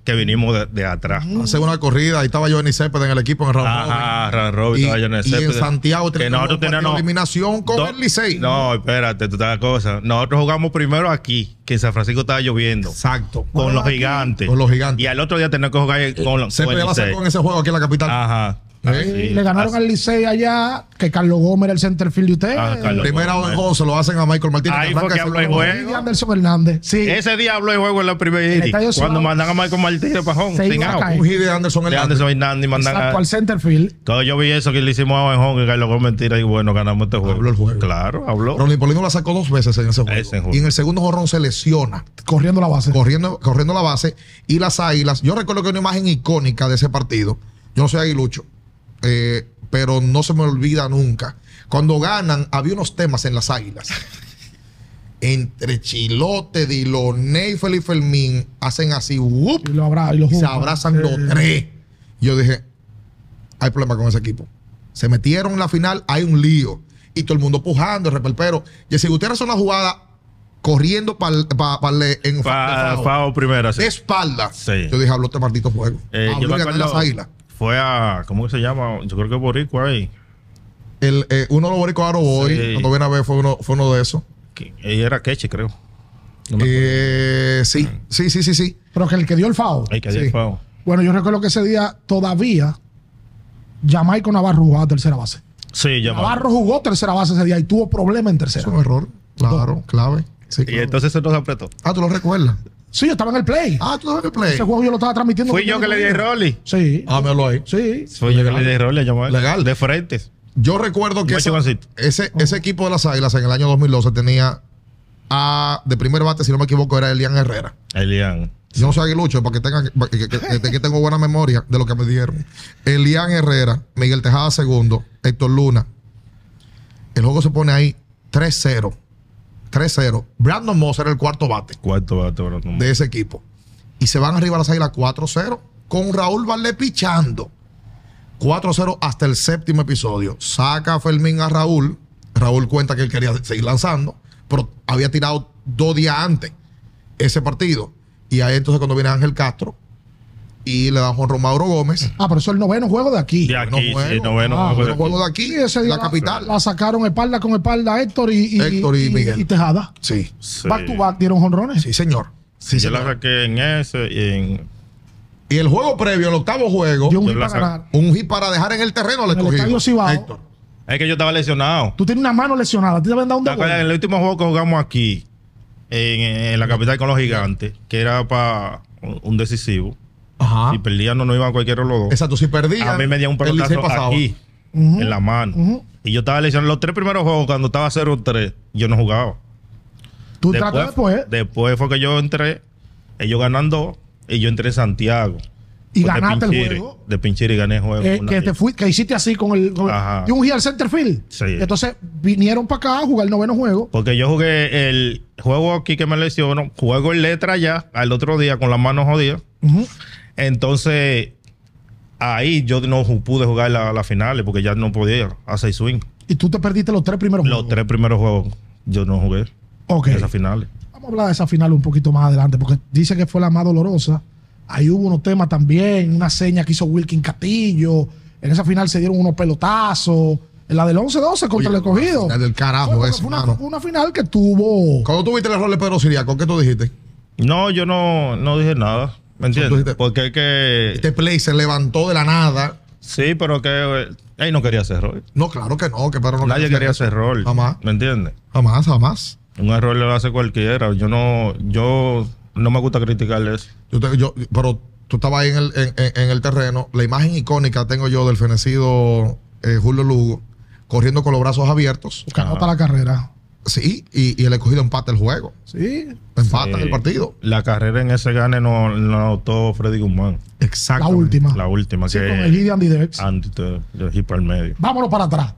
Que vinimos de, atrás. Mm. hacemos una corrida. Ahí estaba Johnny Cepeda en el equipo en Round Ajá, Robin. y, estaba Johnny Y en Santiago que nosotros teníamos eliminación con el Licey. No, espérate, tú te cosa. Nosotros jugamos primero aquí, que en San Francisco estaba lloviendo. Exacto. Con los gigantes. Con los gigantes. Y al otro día tenemos que jugar eh, con, los se va a hacer con ese juego aquí en la capital. Ajá. Ah, eh, le ganaron ah, al Liceo allá, que Carlos Gómez era el centerfield de usted. Ah, primero primer Avengoso se lo hacen a Michael Martínez. Ahí juego. Anderson Hernández. Sí. Ese día habló el juego en la primera Cuando mandan a Michael Martínez Pajón, sin agua Un de Anderson Hernández. De Anderson Hernández mandan Exacto, al centerfield. todo yo vi eso que le hicimos a Juan que Carlos Gómez Mentira y bueno, ganamos este juego. Habló el juego. Claro, habló. Ronnie Polino la sacó dos veces en ese juego. Y en el segundo jorrón se lesiona. Corriendo la base. Corriendo, corriendo la base. Y las águilas. Yo recuerdo que una imagen icónica de ese partido. Yo no soy aguilucho eh, pero no se me olvida nunca. Cuando ganan, había unos temas en las águilas. [LAUGHS] Entre Chilote, Diloné y Felipe Fermín hacen así, se abrazan los tres. Yo dije, hay problema con ese equipo. Se metieron en la final, hay un lío. Y todo el mundo pujando, el repelpero. usted Gutiérrez una jugada corriendo para eh, en fao, de espalda. Yo dije, hablo este maldito juego. Eh, yo las águilas fue a, ¿cómo se llama? Yo creo que Boricua ahí. El, eh, uno de los boricua aroboy. cuando viene a ver, fue uno, fue uno de esos. ella era Queche, creo. Eh, sí, mm. sí, sí, sí, sí. Pero que el que dio el FAO. que Bueno, yo recuerdo que ese día todavía con Navarro jugaba tercera base. Sí, Jamaico. Navarro jugó tercera base ese día y tuvo problema en tercera. Es un error, claro, clave. Y entonces se nos apretó. Ah, tú lo recuerdas. Sí, yo estaba en el Play. Ah, tú estabas en el Play. Ese juego yo lo estaba transmitiendo. Fui yo que le di Rolly. Sí. Ah, me lo hay. Sí. Fui yo que le di Rolly. Legal. De frente. Yo recuerdo que ese, ese equipo de las Águilas en el año 2012 tenía a, de primer bate, si no me equivoco, era Elian Herrera. Elian. Yo no soy aguilucho, para que tengan, que, tengo buena memoria de lo que me dieron. Elian Herrera, Miguel Tejada segundo, Héctor Luna. El juego se pone ahí 3-0 3-0. Brandon Moss era el cuarto bate. Cuarto bate, Brandon De ese equipo. Y se van arriba a las águilas 4-0. Con Raúl Valle pichando. 4-0 hasta el séptimo episodio. Saca Fermín a Raúl. Raúl cuenta que él quería seguir lanzando, pero había tirado dos días antes ese partido. Y ahí entonces cuando viene Ángel Castro, y le dan Juan Mauro Gómez. Ah, pero eso es el noveno juego de aquí. De aquí, noveno, noveno ah, juego, de aquí. la, capital. La sacaron espalda con espalda Héctor y, Héctor y, y Tejada. Sí. Back to back dieron jonrones. Sí, señor. Sí, yo la saqué en ese y el juego previo, el octavo juego, un hit, para dejar en el terreno al Héctor. Es que yo estaba lesionado. Tú tienes una mano lesionada. En el último juego que jugamos aquí, en la capital con los gigantes, que era para un decisivo si perdían, no, no iban a cualquiera de los dos. Exacto, si perdían. A mí me dio un pelotazo aquí, en la mano. Y yo estaba lesionado. Los tres primeros juegos, cuando estaba 0-3, yo no jugaba. ¿Tú después, después? Después fue que yo entré, ellos ganando, y yo entré en Santiago. Y pues, ganaste el juego. De y gané el juego. Eh, que, hiciste así con el. De un al Sí. Entonces vinieron para acá a jugar el noveno juego. Porque yo jugué el juego aquí que me lesionó, juego en letra ya al otro día con las manos jodidas. ajá entonces, ahí yo no pude jugar las la finales porque ya no podía hacer swing. ¿Y tú te perdiste los tres primeros juegos? Los tres primeros juegos yo no jugué. Ok. Esas finales. Vamos a hablar de esa final un poquito más adelante porque dice que fue la más dolorosa. Ahí hubo unos temas también, una seña que hizo Wilkin Castillo. En esa final se dieron unos pelotazos. En la del 11-12 contra el escogido. La del carajo ese, fue una, final que tuvo. ¿Cómo tuviste el rol de Pedro Siriaco, ¿qué tú dijiste? No, yo no, no dije nada. ¿Me entiendes? Porque que. Este play se levantó de la nada. Sí, pero que él eh, no quería hacer rol No, claro que no, que pero no Nadie quería hacer rol Jamás. ¿Me entiendes? Jamás, jamás. Un error lo hace cualquiera. Yo no, yo no me gusta criticarle eso. Yo, yo pero tú estabas ahí en el, terreno. La imagen icónica tengo yo del fenecido eh, Julio Lugo corriendo con los brazos abiertos. Buscando para la carrera. Sí, y, y el escogido empate el juego. Sí. empate en el partido. La carrera en ese gane no, no Freddy Guzmán. Exacto. La última. La última. Sí, con el Gide Andy Dex. Andy para el medio. Vámonos para atrás.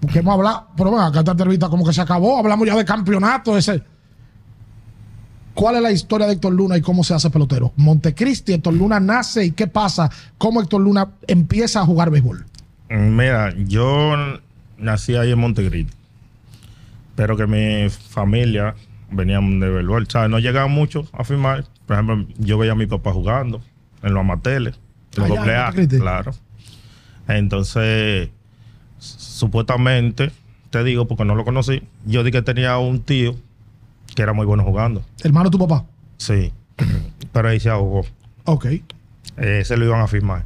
Porque hemos hablado. Pero bueno, acá esta entrevista como que se acabó. Hablamos ya de campeonato. Ese. ¿Cuál es la historia de Héctor Luna y cómo se hace pelotero? Montecristi, Héctor Luna nace y qué pasa, cómo Héctor Luna empieza a jugar béisbol. Mira, yo nací ahí en Montecristi pero que mi familia venían de Belo ¿sabes? No llegaba mucho a firmar. Por ejemplo, yo veía a mi papá jugando en los amateles, en ah, los A. claro. Entonces, supuestamente, te digo porque no lo conocí, yo di que tenía un tío que era muy bueno jugando. ¿Hermano tu papá? Sí, pero ahí se ahogó. Ok. Eh, se lo iban a firmar.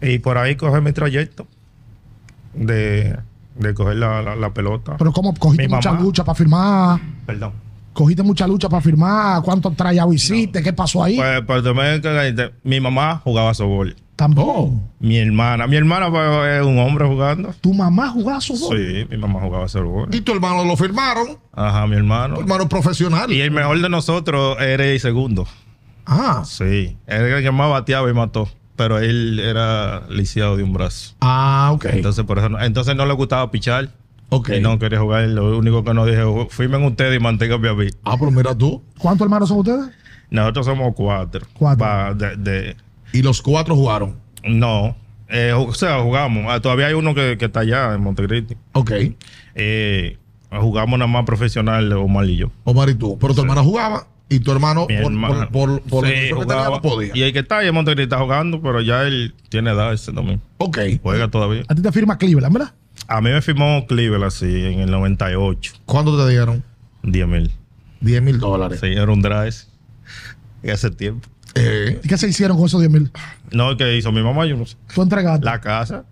Y por ahí coge mi trayecto de de coger la, la, pelota. Pero ¿cómo? ¿Cogiste mucha lucha para firmar? Perdón. ¿Cogiste mucha lucha para firmar? ¿Cuántos trayados hiciste? ¿Qué pasó ahí? Pues, pues mi mamá jugaba gol. Tampoco. Oh. mi hermana. Mi hermana es un hombre jugando. ¿Tu mamá jugaba softball? Sí, mi mamá jugaba softball. ¿Y tu hermano lo firmaron? Ajá, mi hermano. Tu hermano profesional. Y el mejor de nosotros era el segundo. Ah. Sí. Era el que más bateaba y mató pero él era lisiado de un brazo. Ah, ok. Entonces, por eso, entonces no le gustaba pichar. Ok. Y no quería jugar. Lo único que nos dije, firmen ustedes y manténganme a mí. Ah, pero mira tú. ¿Cuántos hermanos son ustedes? Nosotros somos cuatro. Cuatro. ¿Y los cuatro jugaron? No. Eh, o sea, jugamos. Ah, todavía hay uno que, está allá en Montecristi. Ok. Eh, jugamos nada más profesional, Omar y yo. Omar y tú. Pero tu hermana jugaba. Y tu hermano, por, por, por, podía. Y el que está ahí en Monterrey está jugando, pero ya él tiene edad ese domingo Ok. Juega todavía. A ti te firma Cleveland, ¿verdad? A mí me firmó Cleveland, sí, en el 98. ¿cuándo te dieron? 10 mil. 10 mil dólares. Sí, era un drive. Y hace tiempo. Eh. ¿Y qué se hicieron con esos 10 mil? No, que hizo mi mamá, yo no sé. ¿Tú entregaste? La casa.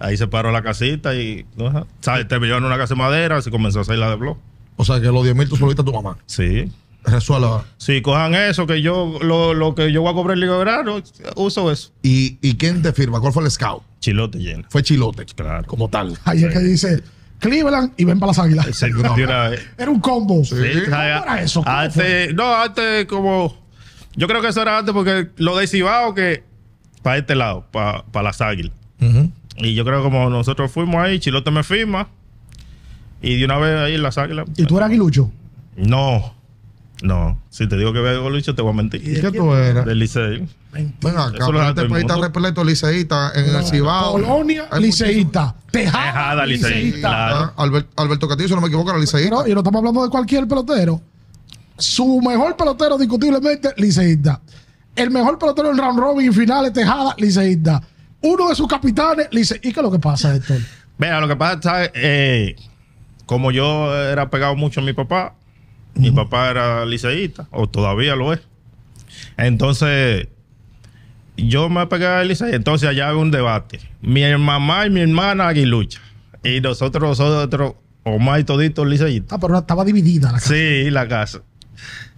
Ahí se paró la casita y. ¿no? te Terminó en una casa de madera, se comenzó a hacer la de blog. O sea, que los 10 mil tú se a tu mamá. Sí resuelva Sí, cojan eso, que yo lo, que yo voy a cobrar el grano, uso eso. ¿Y, ¿Y quién te firma? ¿Cuál fue el scout? Chilote lleno. Fue Chilote. Claro. Como tal. Ahí es que dice. Cleveland y ven para las águilas. Eh. era un combo. eso? no, antes como. Yo creo que eso era antes porque lo de Cibao que para este lado, para, las águilas. Y yo creo que como nosotros fuimos ahí, Chilote me firma. Y de una vez ahí las águilas. ¿Y tú eras aguilucho? No. No, si te digo que veo Golicho, te voy a mentir. ¿Y qué tú eres? Del Licey. Venga, acá, este país está repleto liceísta en el Cibao. Colonia liceísta. Tejada, Tejada liceísta. Ah, Alberto Claro. Alberto no me equivoco, era liceísta. No, y no estamos hablando de cualquier pelotero. Su mejor pelotero, discutiblemente, liceísta. El mejor pelotero en round robin y finales, Tejada, liceísta. Uno de sus capitanes, Licey. ¿Y qué es lo que pasa, Héctor? Mira, lo que pasa, es Eh, como yo era pegado mucho a mi papá, mi papá era liceísta, o todavía lo es. Entonces, yo me pegué al liceo, entonces allá había un debate. Mi mamá y mi hermana aguilucha. Y nosotros, nosotros, Omar y todito liceísta. Ah, pero estaba dividida la casa. Sí, la casa.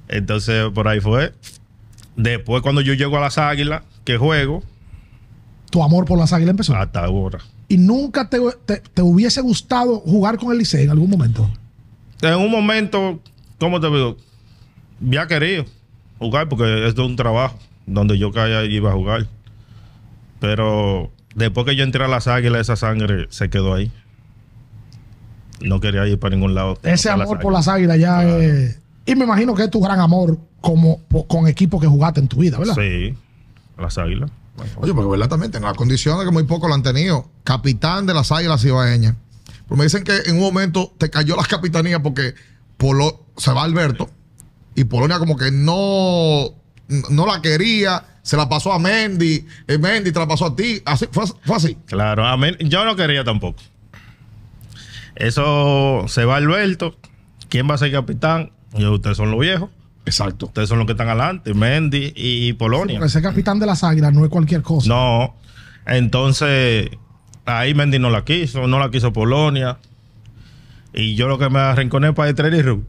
Entonces, por ahí fue. Después, cuando yo llego a las águilas, que juego. Tu amor por las águilas empezó. Hasta ahora. ¿Y nunca te, hubiese gustado jugar con el liceo en algún momento? En un momento ¿cómo te digo? ha querido jugar porque es de un trabajo donde yo caía y iba a jugar. Pero después que yo entré a las águilas, esa sangre se quedó ahí. No quería ir para ningún lado. Ese amor por las águilas ya es... Y me imagino que es tu gran amor como con equipos que jugaste en tu vida, ¿verdad? Sí, las águilas. Oye, porque verdad también tengo las condiciones que muy poco lo han tenido. Capitán de las águilas ibaeñas. Pero pues me dicen que en un momento te cayó las capitanías porque se va Alberto y Polonia como que no, no la quería. Se la pasó a Mendy, eh, Mendy te la pasó a ti. Así, fue, así. Claro, yo no quería tampoco. Eso se va Alberto. ¿Quién va a ser capitán? ustedes son los viejos. Exacto. Ustedes son los que están adelante, Mendy y Polonia. Pero ese capitán de las águilas no es cualquier cosa. No. Entonces, ahí Mendy no la quiso, no la quiso Polonia. Y yo lo que me arrinconé para el trailer room.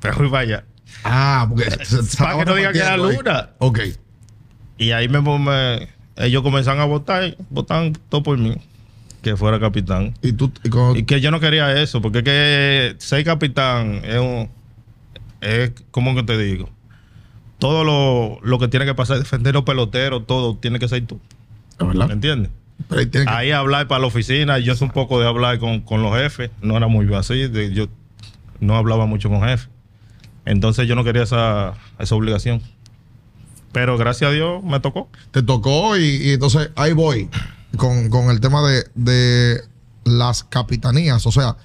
pero fui para allá. Ah, porque. Eh, para que no digan que era luna. Ok. Y ahí me, ellos comenzaron a votar, votaron todo por mí, que fuera capitán. Y tú. Y, que yo no quería eso, porque que ser capitán es un. Es, ¿Cómo que te digo? Todo lo, que tiene que pasar, defender los peloteros, todo, tiene que ser tú. ¿Me entiendes? ahí, hablar para la oficina, yo es un poco de hablar con, los jefes, no era muy así, yo no hablaba mucho con jefes. Entonces yo no quería esa, obligación. Pero gracias a Dios me tocó. Te tocó y, entonces ahí voy con, el tema de, las capitanías. O sea,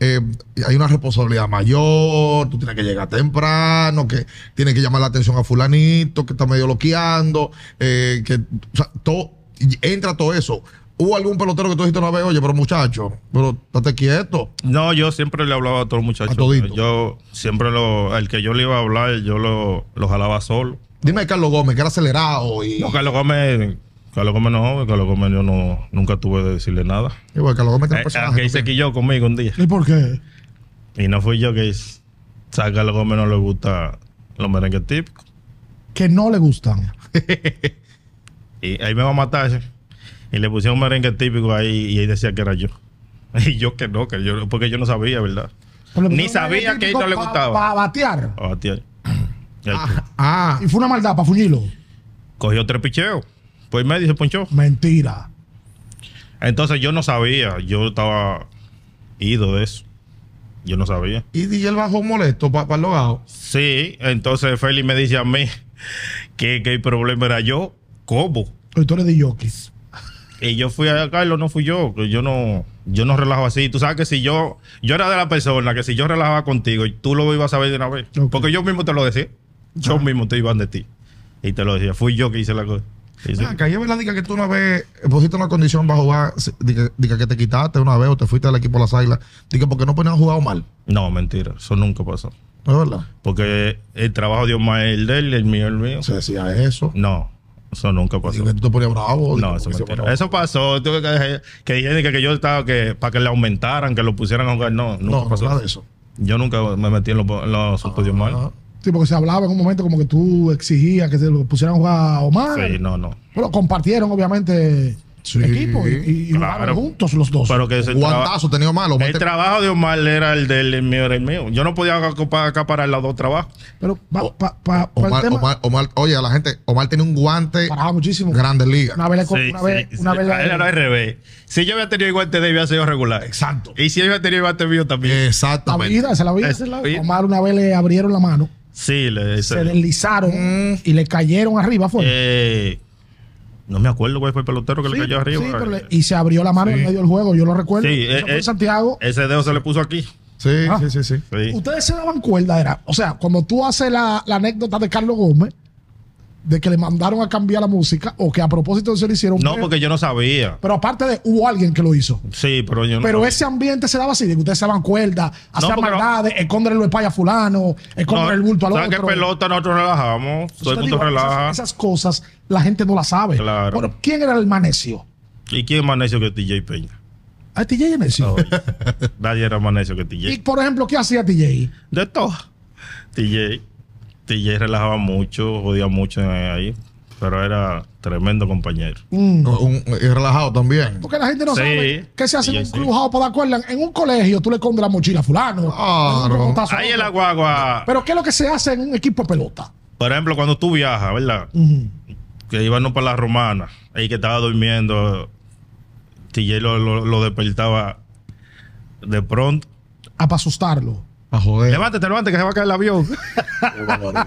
eh, hay una responsabilidad mayor, tú tienes que llegar temprano, que tienes que llamar la atención a fulanito, que está medio loqueando, eh, que o sea, todo entra todo eso. ¿Hubo algún pelotero que tú dijiste una vez, oye, pero muchacho, pero estate quieto? No, yo siempre le hablaba a todos los muchachos. Yo siempre lo, el que yo le iba a hablar, yo lo, lo jalaba solo. Dime Carlos Gómez, que era acelerado y. No, Carlos Gómez, Carlos Gómez no, Carlos Gómez yo no, nunca tuve de decirle nada. Y Carlos Gómez Que eh, ah, se quilló conmigo un día. ¿Y por qué? Y no fui yo que hice. O sea, a Carlos Gómez no le gusta los merengues típicos. Que no le gustan. [LAUGHS] ahí me va a matar. Y le pusieron un merengue típico ahí y ahí decía que era yo. [LAUGHS] Y yo que no, que porque yo no sabía, ¿verdad? Ni sabía que a él no le gustaba. Para batear. batear. Ah, ah, y fue una maldad para fuñilo. Cogió tres picheos. Pues me dice poncho Mentira. Entonces yo no sabía. Yo estaba ido de eso. Yo no sabía. ¿Y DJ el bajo molesto para los el Sí. Entonces Feli me dice a mí [LAUGHS] que, que el problema era yo. ¿Cómo? Pero de Yokis. Y yo fui a Carlos, no fui yo. Yo no, yo no relajo así. Tú sabes que si yo, yo era de la persona que si yo relajaba contigo, tú lo ibas a ver de una vez. Porque yo mismo te lo decía. Yo mismo te iba de ti. Y te lo decía. Fui yo que hice la cosa. Ah, que verdad que tú una vez pusiste una condición para jugar, diga, que te quitaste una vez o te fuiste al equipo a las águilas, diga porque no ponían jugado mal. No, mentira, eso nunca pasó. Es verdad. Porque el trabajo de más es el de él, el mío el mío. ¿Se decía eso? No, eso nunca pasó. Y que tú te ponías bravo. No, eso, eso pasó. que, que, que yo estaba que para que le aumentaran, que lo pusieran a jugar. No, nunca no, pasó. Nada de eso. Yo nunca me metí en los, los estudios ah, mal. Sí, porque se hablaba en un momento como que tú exigías que se lo pusieran a jugar a Omar. Sí, no, no. Bueno, compartieron, obviamente equipo y, y juntos los dos. Pero que Guantazo tenía malo. El trabajo de Omar era el del mío, era el mío. Yo no podía acaparar los dos trabajos. Pero pa, pa, pa, Omar, Omar, Omar, oye, a la gente, Omar tiene un guante Paraba muchísimo. Grandes Ligas. Una vez, una vez, una vez era al revés. Si yo había tenido el guante de había sido regular. Exacto. Y si yo había tenido el guante mío también. Exactamente. La vida, se la vida, Omar una vez le abrieron la mano. Sí, le, se, deslizaron mm. y le cayeron arriba. Fue. Eh, no me acuerdo cuál fue el pelotero que le cayó arriba. Sí, pero eh, y se abrió la mano en medio del juego, yo lo recuerdo. Sí, eh, Santiago. Eh, ese dedo se le puso aquí. Ah. Sí, sí, sí, Ustedes se daban cuerda. era. O sea, cuando tú haces la, anécdota de Carlos Gómez, de que le mandaron a cambiar la música, o que a propósito se le hicieron. No, porque yo no sabía. Pero aparte de, hubo alguien que lo hizo. Sí, pero yo no. Pero ese ambiente se daba así, de que ustedes se daban cuerda, hacían maldades, no. el a fulano, escóndele el bulto al otro. ¿Sabes que pelota nosotros relajamos? Todo relaja. esas cosas la gente no la sabe. Claro. Pero, ¿quién era el manecio ¿Y quién necio que TJ Peña? Ah, TJ es nadie era necio que TJ. Y, por ejemplo, ¿qué hacía TJ? De todo. TJ. TJ relajaba mucho, jodía mucho ahí. Pero era tremendo compañero. Mm. y relajado también. Porque la gente no sabe qué se hace en un crujado para En un colegio tú le escondes la mochila a fulano. Ah, Ahí es la guagua. Pero ¿qué es lo que se hace en un equipo de pelota? Por ejemplo, cuando tú viajas, ¿verdad? que íbamos para la romana, ahí que estaba durmiendo, TJ lo, despertaba de pronto. a para asustarlo. A joder. Levántate, levántate, que se va a caer el avión.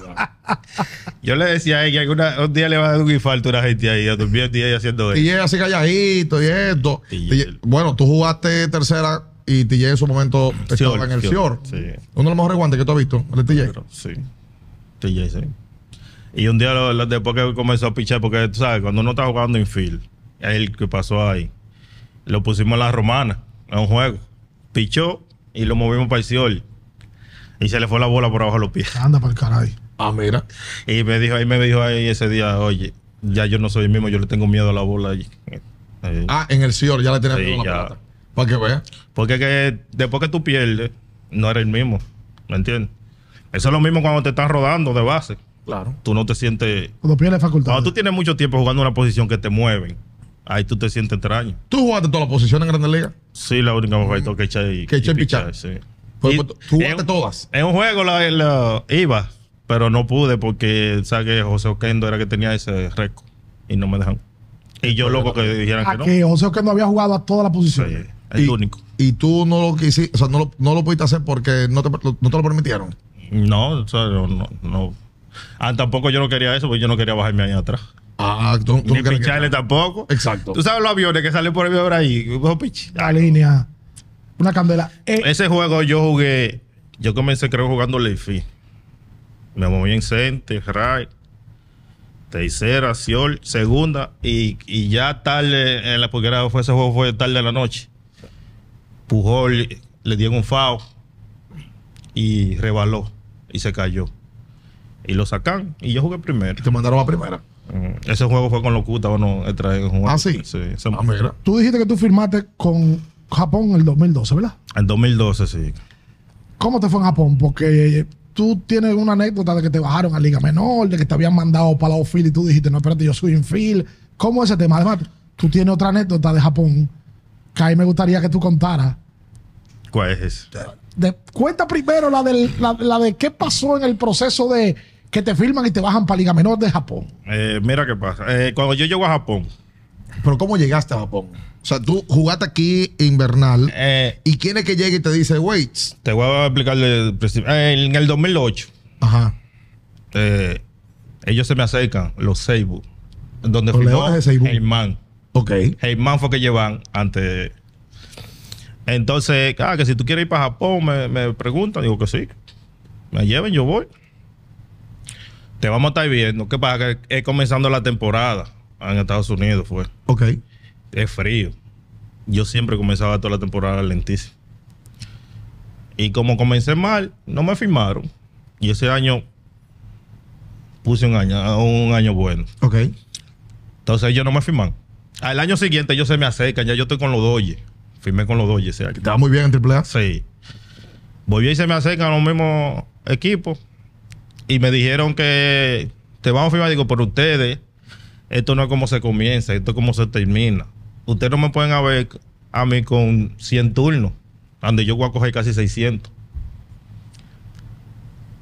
[LAUGHS] Yo le decía a él que alguna, un día le va a dar un infarto a una gente ahí, a y haciendo eso. TJ así calladito y esto. bueno, tú jugaste tercera y TJ en su momento estaba en el señor Sí. Uno de los mejores guantes que tú has visto, el TJ. Sí. TJ, sí. Y un día después que comenzó a pichar, porque tú sabes, cuando uno está jugando infield, es el que pasó ahí. Lo pusimos en la romana, en un juego. Pichó y lo movimos para el Ciol. Y se le fue la bola por abajo de los pies. Anda para el caray. Ah, mira. Y me dijo, ahí me dijo ahí ese día, oye, ya yo no soy el mismo, yo le tengo miedo a la bola. Ahí. Eh, ah, en el ciol ya le tenía miedo a la pelota. Para que vea. Porque que, después que tú pierdes, no eres el mismo. ¿Me entiendes? Eso es lo mismo cuando te están rodando de base. Claro. Tú no te sientes. Cuando pierdes facultad. Cuando tú tienes mucho tiempo jugando una posición que te mueven, ahí tú te sientes extraño. ¿Tú jugaste todas las posiciones en Grandes Liga? Sí, la única vez que eché y. Que y Sí. Pues, tú jugaste todas. En un juego iba, pero no pude porque, ¿sabes que José Oquendo era que tenía ese récord y no me dejaron. Y yo loco que dijeran ah, que no. Que José Oquendo había jugado a todas las posiciones. Sí, el único. Y tú no lo quisiste, o sea, no lo, no pudiste hacer porque no te, no te lo permitieron. No, o sea, no, no Ah, tampoco yo no quería eso, porque yo no quería bajarme ahí atrás. Ah, tú, Ni tampoco. Exacto. Tú sabes los aviones que salen por el ahí. La línea. Una candela. Eh. Ese juego yo jugué. Yo comencé, creo, jugando Leafy. Me moví en Center, Right tercera, Siol, segunda, y, ya tarde, en la, porque fue ese juego fue tarde de la noche. Pujol le, le dieron un FAO y rebaló y se cayó y lo sacan. Y yo jugué primero. Y te mandaron a primera. Mm, ese juego fue con Locuta, bueno, no Ah, sí. sí ah, Tú dijiste que tú firmaste con Japón en el 2012, ¿verdad? En 2012, sí. ¿Cómo te fue en Japón? Porque eh, tú tienes una anécdota de que te bajaron a Liga Menor, de que te habían mandado para la Ophelia y tú dijiste, no, espérate, yo soy infield. ¿Cómo es ese tema? Además, tú tienes otra anécdota de Japón que ahí me gustaría que tú contaras. ¿Cuál es? cuenta primero la, del, la de qué pasó en el proceso de que te firman y te bajan para Liga Menor de Japón. Eh, mira qué pasa. Eh, cuando yo llego a Japón. Pero ¿cómo llegaste a Japón? O sea, tú jugaste aquí invernal. Eh, ¿Y quién es que llega y te dice, wait? Te voy a explicar En el 2008. Ajá. ellos se me acercan, los Seibu. Donde los El man. Ok. man fue que llevan antes. Entonces, ah, que si tú quieres ir para Japón, me, me preguntan. Digo que sí. Me lleven, yo voy te vamos a estar viendo. ¿Qué pasa? Que es comenzando la temporada en Estados Unidos, fue. Ok. Es frío. Yo siempre comenzaba toda la temporada lentísimo. Y como comencé mal, no me firmaron. Y ese año puse un año, un año bueno. Ok. Entonces ellos no me firman. Al año siguiente ellos se me acercan, ya yo estoy con los Doyes. Firmé con los Doyes ese Estaba muy bien en AAA. Sí. Volví y se me acercan los mismos equipos y me dijeron que te vamos a firmar. Digo, por ustedes, esto no es como se comienza, esto es como se termina. Ustedes no me pueden ver a mí con 100 turnos, donde yo voy a coger casi 600.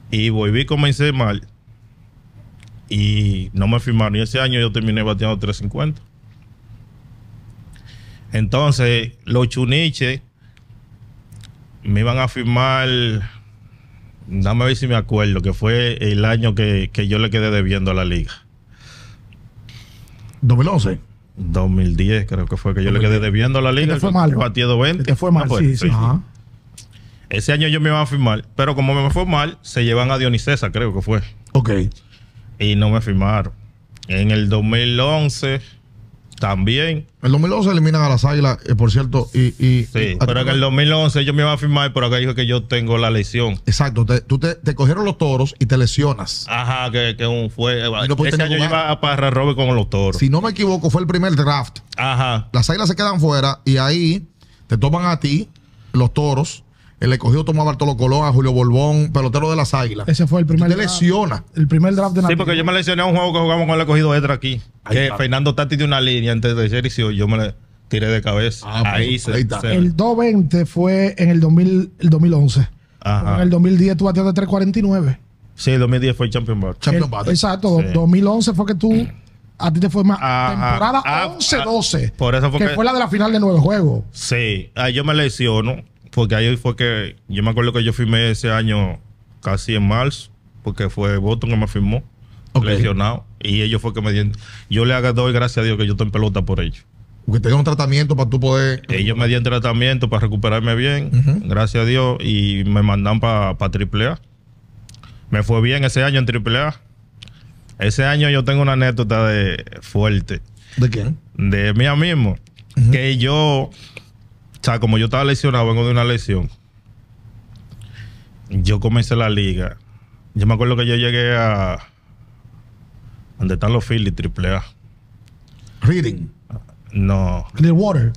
Y volví, comencé mal. Y no me firmaron. Y ese año yo terminé bateando 350. Entonces, los chuniches me iban a firmar dame a ver si me acuerdo, que fue el año que, yo le quedé debiendo a la liga. 2011. 2010 creo que fue que yo le quedé debiendo a la liga. fue mal. Ah, partido 20. fue mal, sí, sí. Ese año yo me iba a firmar, pero como me fue mal, se llevan a Dionisesa, creo que fue. Ok. Y no me firmaron. En el 2011 también. El 2011 eliminan a las águilas, eh, por cierto. Y, sí, pero que el 2011 yo me iba a firmar, pero acá dijo que yo tengo la lesión. Exacto, te, tú te, cogieron los toros y te lesionas. Ajá, que, un fue. Eh, ese año yo iba a Parra Robert con los toros. Si no me equivoco, fue el primer draft. Ajá. Las águilas se quedan fuera y ahí te toman a ti, los toros, el escogido tomó a Bartolo Colón, a Julio Bolbón pelotero de las Águilas. Ese fue el primer. Te lesiona. El primer draft de Nacional. Sí, porque yo me lesioné a un juego que jugamos con el escogido Edra aquí. Fernando Tati de una línea antes de ser y yo me le tiré de cabeza. Ah, pues, ahí, se, El 220 fue en el, 2011. Ajá. En el 2010 tú bateaste 349. Sí, el 2010 fue el Champion Battle. Exacto. 2011 fue que tú a ti te fue más temporada 11-12. Ah, ah, por eso fue que, fue la de la final de nueve juegos. Sí, ahí yo me lesiono porque ahí fue que yo me acuerdo que yo firmé ese año casi en marzo, porque fue Voto que me firmó, lesionado. Y ellos fue que me dieron. Yo le doy gracias a Dios que yo estoy en pelota por ellos. Porque te un tratamiento para tú poder. Ellos me dieron tratamiento para recuperarme bien, gracias a Dios, y me mandan para triple A Me fue bien ese año en Triple A Ese año yo tengo una anécdota de fuerte. ¿De quién? De mí mismo. Que yo o sea, como yo estaba lesionado, vengo de una lesión. Yo comencé la liga. Yo me acuerdo que yo llegué a. donde están los Phillies, triple A. Reading. No. Clearwater.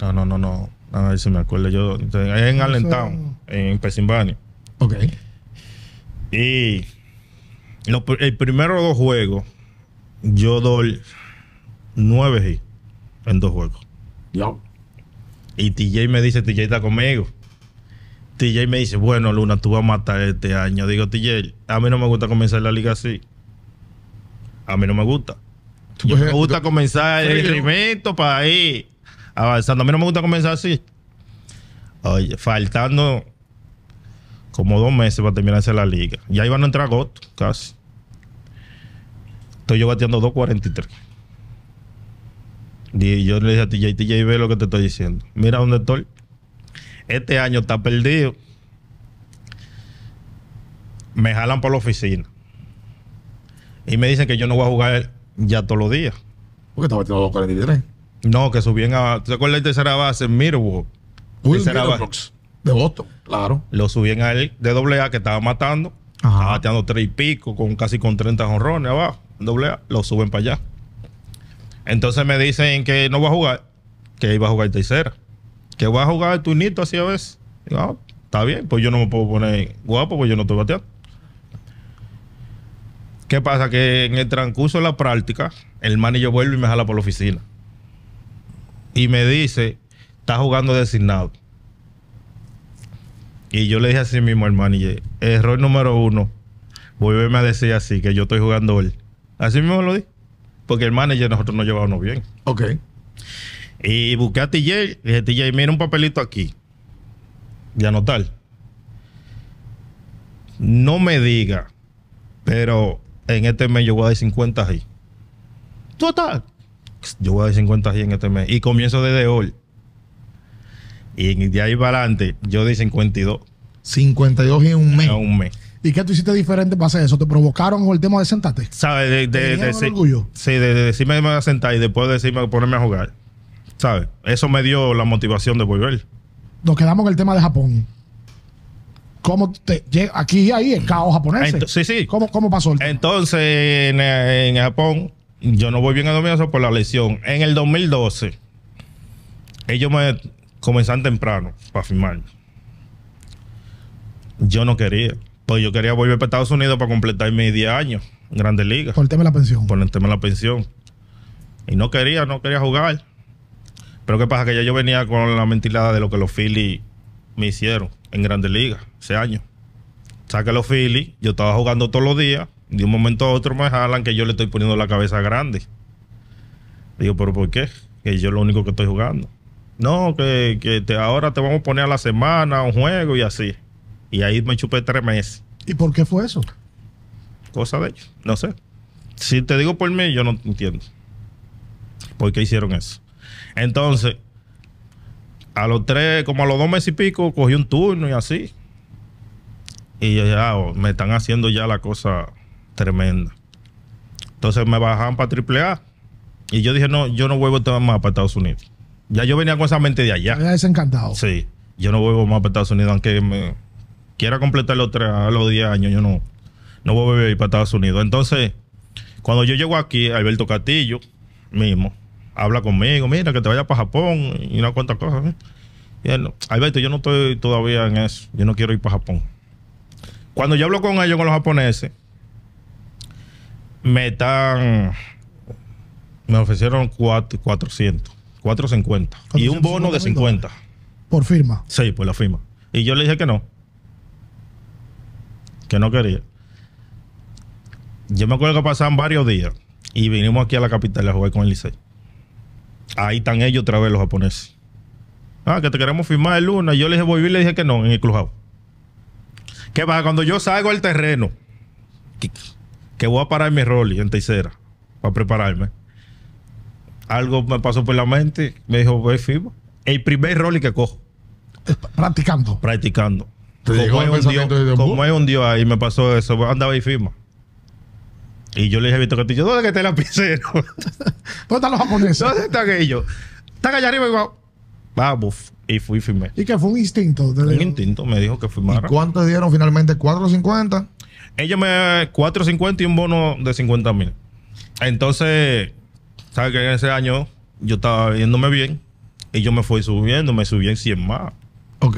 No, no, no, no. A ver si me acuerda. Yo. En Allentown, en Pensilvania. Ok. Y. Los el primero dos juegos, yo doy nueve hits en dos juegos. Ya. Y TJ me dice, TJ está conmigo. TJ me dice, bueno, Luna, tú vas a matar este año. Digo, TJ, a mí no me gusta comenzar la liga así. A mí no me gusta. Yo me gusta comenzar el experimento para ir avanzando. A mí no me gusta comenzar así. Oye, faltando como dos meses para terminarse la liga. y ahí van a entrar agosto, casi. Estoy yo bateando 2.43. Y yo le dije a TJ, TJ, ve lo que te estoy diciendo. Mira dónde estoy. Este año está perdido. Me jalan por la oficina. Y me dicen que yo no voy a jugar ya todos los días. ¿Por qué estaba los 43? No, que subían a. ¿Te acuerdas de tercera base? en Tercera base. De Boston, claro. Lo subían a él de doble que estaba matando. Ajá. Estaba bateando tres y pico, con casi con 30 jonrones abajo. En doble A, lo suben para allá. Entonces me dicen que no va a jugar, que iba a jugar tercera. Que va a jugar el turnito así a veces. Digo, ah, está bien, pues yo no me puedo poner guapo porque yo no estoy bateando. ¿Qué pasa? Que en el transcurso de la práctica, el manager vuelve y me jala por la oficina. Y me dice, está jugando designado. Y yo le dije así mismo al manager, error número uno, vuelve a decir así, que yo estoy jugando él. Así mismo lo dije porque el manager nosotros no llevábamos bien. Ok. Y busqué a TJ, dije, TJ, mira un papelito aquí, no anotar. No me diga, pero en este mes yo voy a dar 50 ahí. Total. Yo voy a dar 50 ahí en este mes. Y comienzo desde hoy. Y de ahí para adelante, yo di 52. 52 en un mes. En un mes. ¿Y qué tú hiciste diferente para hacer eso? ¿Te provocaron el tema de sentarte? ¿Sabes? De, Sí, de, decirme que me voy a sentar y después de decirme ponerme a jugar. ¿Sabes? Eso me dio la motivación de volver. Nos quedamos En el tema de Japón. ¿Cómo te aquí ahí el caos japonés? sí, sí. ¿Cómo, pasó? El tema? Entonces, en, Japón, yo no voy bien a domingo por la lesión. En el 2012, ellos me comenzaron temprano para firmar. Yo no quería. Pues yo quería volver para Estados Unidos para completar mis 10 años en Grandes Ligas. Por tema la pensión. Por tema la pensión. Y no quería, no quería jugar. Pero qué pasa, que ya yo venía con la mentilada de lo que los Phillies me hicieron en Grandes Ligas ese año. O los Phillies, yo estaba jugando todos los días, de un momento a otro me jalan que yo le estoy poniendo la cabeza grande. Digo, pero ¿por qué? Que yo lo único que estoy jugando. No, que, que ahora te vamos a poner a la semana un juego y así. Y ahí me chupé tres meses. ¿Y por qué fue eso? Cosa de ellos, no sé. Si te digo por mí, yo no entiendo. ¿Por qué hicieron eso? Entonces, a los tres, como a los dos meses y pico, cogí un turno y así. Y ya oh, me están haciendo ya la cosa tremenda. Entonces me bajaban para AAA. Y yo dije, no, yo no vuelvo más para Estados Unidos. Ya yo venía con esa mente de allá. Me había desencantado. Sí, yo no vuelvo más para Estados Unidos, aunque me, quiera completar los, 10 años, yo no, no voy a vivir para Estados Unidos. Entonces, cuando yo llego aquí, Alberto Castillo mismo habla conmigo, mira, que te vaya para Japón y una cuantas cosas. ¿eh? Alberto, yo no estoy todavía en eso, yo no quiero ir para Japón. Cuando yo hablo con ellos, con los japoneses, me están. Me ofrecieron 400, 450 y un bono de 50. ¿Por firma? Sí, por la firma. Y yo le dije que no que no quería. Yo me acuerdo que pasaban varios días y vinimos aquí a la capital a jugar con el Licey. Ahí están ellos otra vez los japoneses. Ah, que te queremos firmar el lunes. Yo le dije, voy y le dije que no en el clubhouse. ¿Qué pasa? Cuando yo salgo al terreno, que, voy a parar mi rol en tercera para prepararme. Algo me pasó por la mente. Me dijo, voy firma. El primer rol que cojo. Practicando. Practicando. Como hay un dios ahí, me pasó eso. Andaba y firma. Y yo le dije a Víctor Castillo, ¿dónde está el lapicero? [LAUGHS] ¿Dónde están los japoneses? ¿Dónde están ellos? está allá arriba y va. Y fui firme ¿Y que fue un instinto? Un instinto, me dijo que firmara. ¿Y cuánto dieron finalmente? ¿4.50? Ellos me... 4.50 y un bono de 50 mil. Entonces, ¿sabes que En ese año yo estaba viéndome bien. Y yo me fui subiendo, me subí en 100 más.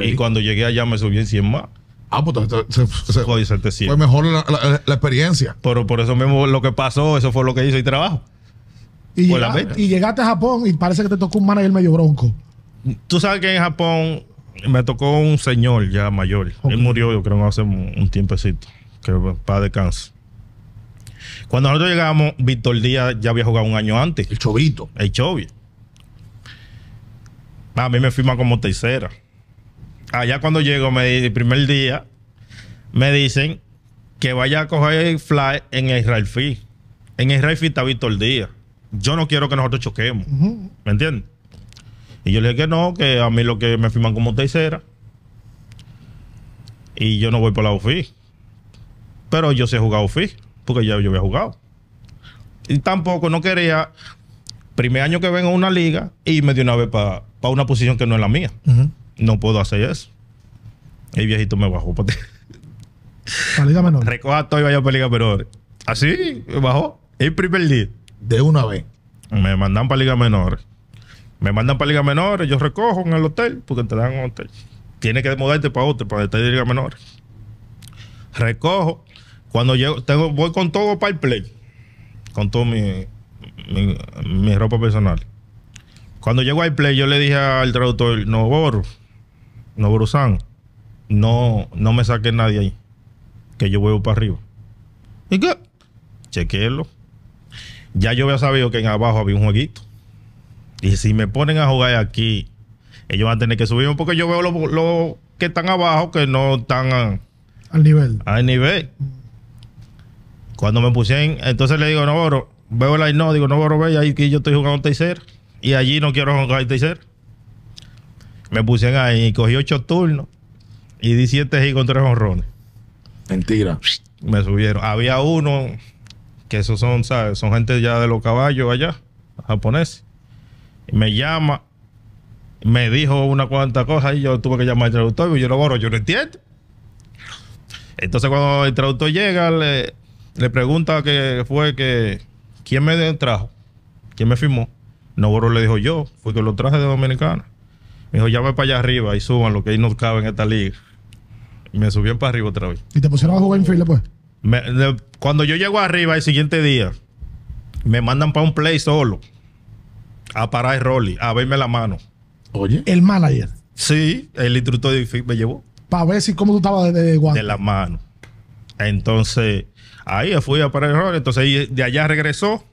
Y cuando llegué allá me subí en 100 más. Ah, pues se, fue mejor la, experiencia. Pero por eso mismo lo que pasó, eso fue lo que hice y trabajo. Y, llegaste a Japón y parece que te tocó un manager medio bronco. Tú sabes que en Japón me tocó un señor ya mayor. Él murió, yo creo, hace un tiempecito. Que para descanso. Cuando nosotros llegamos, Víctor Díaz ya había jugado un año antes. El Chovito. El Chovito. A mí me firma como tercera allá cuando llego, me, el primer día, me dicen que vaya a coger fly en el Fi. En el Fi está el día. Yo no quiero que nosotros choquemos. ¿Me entiendes? Y yo le dije que no, que a mí lo que me firman como tercera. Y yo no voy por la UFI. Pero yo sé jugar UFI, porque ya yo había jugado. Y tampoco no quería, primer año que vengo a una liga, y me dio una vez para una posición que no es la mía no puedo hacer eso. El viejito me bajó. ¿Para liga menor. Recoja todo y vaya para liga menor. Así, me bajó. El primer día. De una vez. Me mandan para liga menor. Me mandan para liga menor, yo recojo en el hotel, porque te dan un hotel. Tienes que mudarte para otro, para estar en liga menor. Recojo. Cuando llego, tengo, voy con todo para el play. Con todo mi, mi, mi ropa personal. Cuando llego al play, yo le dije al traductor, no borro. No, no, no me saque nadie ahí, que yo vuelvo para arriba. ¿Y qué? Chequéelo. Ya yo había sabido que en abajo había un jueguito. Y si me ponen a jugar aquí, ellos van a tener que subirme porque yo veo los lo que están abajo que no están al nivel. nivel. Cuando me pusieron, entonces le digo, no, bro, veo la no, digo, no, bro, ve, ahí que yo estoy jugando tercer. Y allí no quiero jugar tercer. Me pusieron ahí, y cogí ocho turnos y di siete y con tres honrones. Mentira. Me subieron. Había uno que esos son, ¿sabes? Son gente ya de los caballos allá, japoneses. Y me llama, me dijo una cuanta cosa y yo tuve que llamar al traductor. Y yo lo borro, yo no entiendo. Entonces, cuando el traductor llega, le, le pregunta que fue que quién me trajo, quién me firmó. No, borro le dijo yo, fue que lo traje de Dominicana. Me dijo, llame para allá arriba y suban lo que ahí no cabe en esta liga. Y me subieron para arriba otra vez. ¿Y te pusieron a jugar en fila, pues? cuando yo llego arriba el siguiente día, me mandan para un play solo a parar el rolly, a verme la mano. Oye. El manager. Sí, el instructor me llevó. Para ver si cómo tú estabas de, de guante. De la mano. Entonces, ahí fui a parar el rolly. Entonces, de allá regresó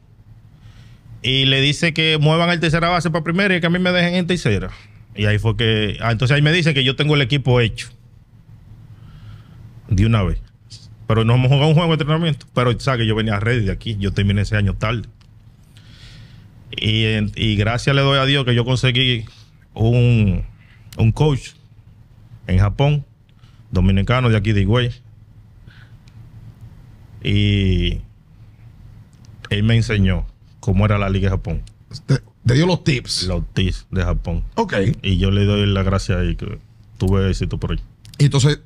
y le dice que muevan el tercera base para primera y que a mí me dejen en tercera. Y ahí fue que. Ah, entonces ahí me dice que yo tengo el equipo hecho. De una vez. Pero no hemos jugado un juego de entrenamiento. Pero sabes que yo venía a ready de aquí. Yo terminé ese año tarde. Y, gracias le doy a Dios que yo conseguí un, un coach en Japón, dominicano de aquí de Higüey. Y él me enseñó cómo era la Liga de Japón. Este, te dio los tips. Los tips de Japón. Ok. Y yo le doy la gracia ahí que tuve éxito por ahí. Y entonces,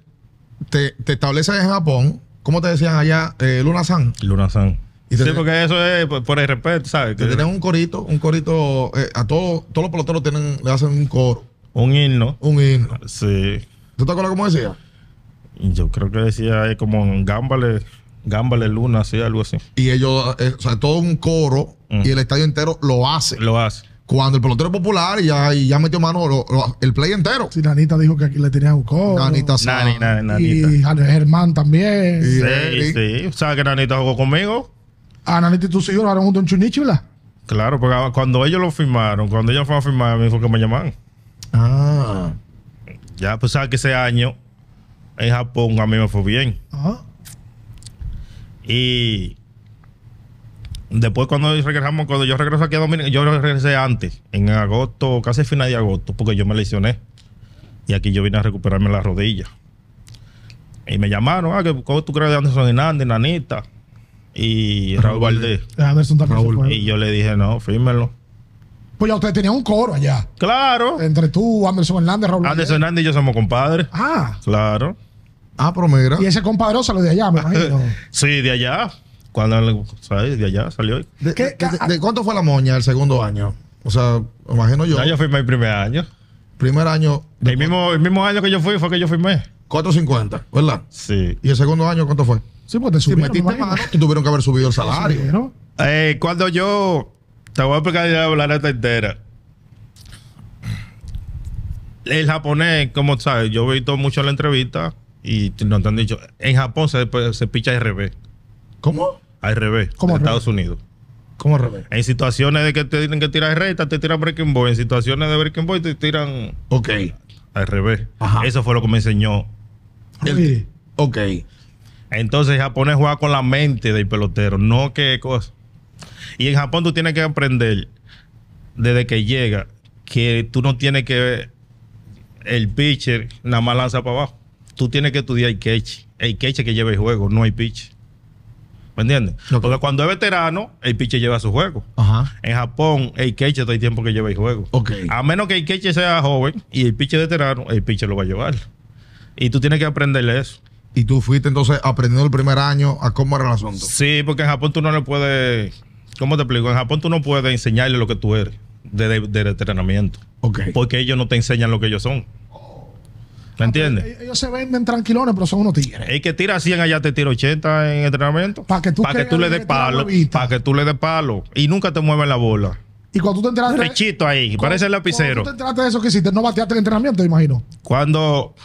te, te estableces en Japón. ¿Cómo te decían allá? Eh, Luna San. Luna San. sí, porque eso es por, el respeto, ¿sabes? Te tienen un corito, un corito. Eh, a todos, todos los peloteros tienen, le hacen un coro. Un himno. Un himno. Sí. ¿Tú te acuerdas cómo decía? Yo creo que decía eh, como Gámbale, Gámbale Luna, así, algo así. Y ellos, o sea, todo un coro y el estadio entero lo hace. Lo hace. Cuando el pelotero popular y ya, ya metió mano el play entero. Sí, Nanita dijo que aquí le tenía un coro. Nanita Nani, Nanita. Y Germán también. Sí, sí. ¿Sabes que Nanita jugó conmigo? Ah, Nanita y tus hijos jugaron junto en Chunichi, Claro, porque ah, cuando ellos lo firmaron, cuando ellos fueron a firmar, me dijo que me llamaban. Ah. Ya, pues sabes que ese año en Japón a mí me fue bien. Ajá. Y Después cuando regresamos, cuando yo regreso aquí a Dominicana, yo regresé antes, en agosto, casi final de agosto, porque yo me lesioné. Y aquí yo vine a recuperarme la rodilla. Y me llamaron, ah, ¿cómo tú crees de Anderson Hernández, Nanita y Raúl Valdés? Eh, Anderson también Y yo le dije, no, fírmelo. Pues ya ustedes tenían un coro allá. Claro. Entre tú, Anderson Hernández, Raúl Anderson Hernández y yo somos compadres. Ah. Claro. Ah, pero mira. Y ese compadre sea, lo de allá, me [LAUGHS] imagino. sí, de allá cuando ¿sabes? de allá salió. Ah, ¿De, cuánto fue la moña el segundo año? O sea, imagino yo. Ya yo firmé el primer año. Primer año. El mismo, el mismo año que yo fui fue que yo firmé. 4.50, ¿verdad? Sí. ¿Y el segundo año cuánto fue? Sí, porque te subieron. más tuvieron que haber subido el salario. Eh, cuando yo. Te voy a explicar la neta entera. El japonés, como sabes, yo he visto mucho la entrevista y nos han dicho, en Japón se, se picha al revés. ¿Cómo? Al revés. ¿Cómo en Estados Unidos. ¿Cómo al revés? En situaciones de que te tienen que tirar recta, te tiran breaking ball. En situaciones de breaking ball, te tiran. Ok. Al revés. Eso fue lo que me enseñó. Ok. Entonces, el japonés juega con la mente del pelotero, no qué cosa. Y en Japón tú tienes que aprender desde que llega que tú no tienes que ver el pitcher nada más lanza para abajo. Tú tienes que estudiar el catch. El catch que lleva el juego, no hay pitch. ¿Me entiendes? Porque cuando es veterano, el pitcher lleva su juego. Ajá. En Japón, el catcher todo el tiempo que lleva el juego. A menos que el queche sea joven y el pitcher veterano, el pitcher lo va a llevar. Y tú tienes que aprenderle eso. Y tú fuiste entonces aprendiendo el primer año a cómo era el asunto. Sí, porque en Japón tú no le puedes. ¿Cómo te explico? En Japón tú no puedes enseñarle lo que tú eres de, entrenamiento. Okay. Porque ellos no te enseñan lo que ellos son. ¿Me entiendes? Ellos se venden tranquilones, pero son unos tigres. El que tira 100 allá te tira 80 en entrenamiento. Para que tú, que tú le des palo. Para que tú le des palo. Y nunca te mueven la bola. Y cuando tú te enteraste. Rechito ahí, parece el lapicero. Cuando tú te enteraste de eso que hiciste, no bateaste el entrenamiento, imagino. Cuando,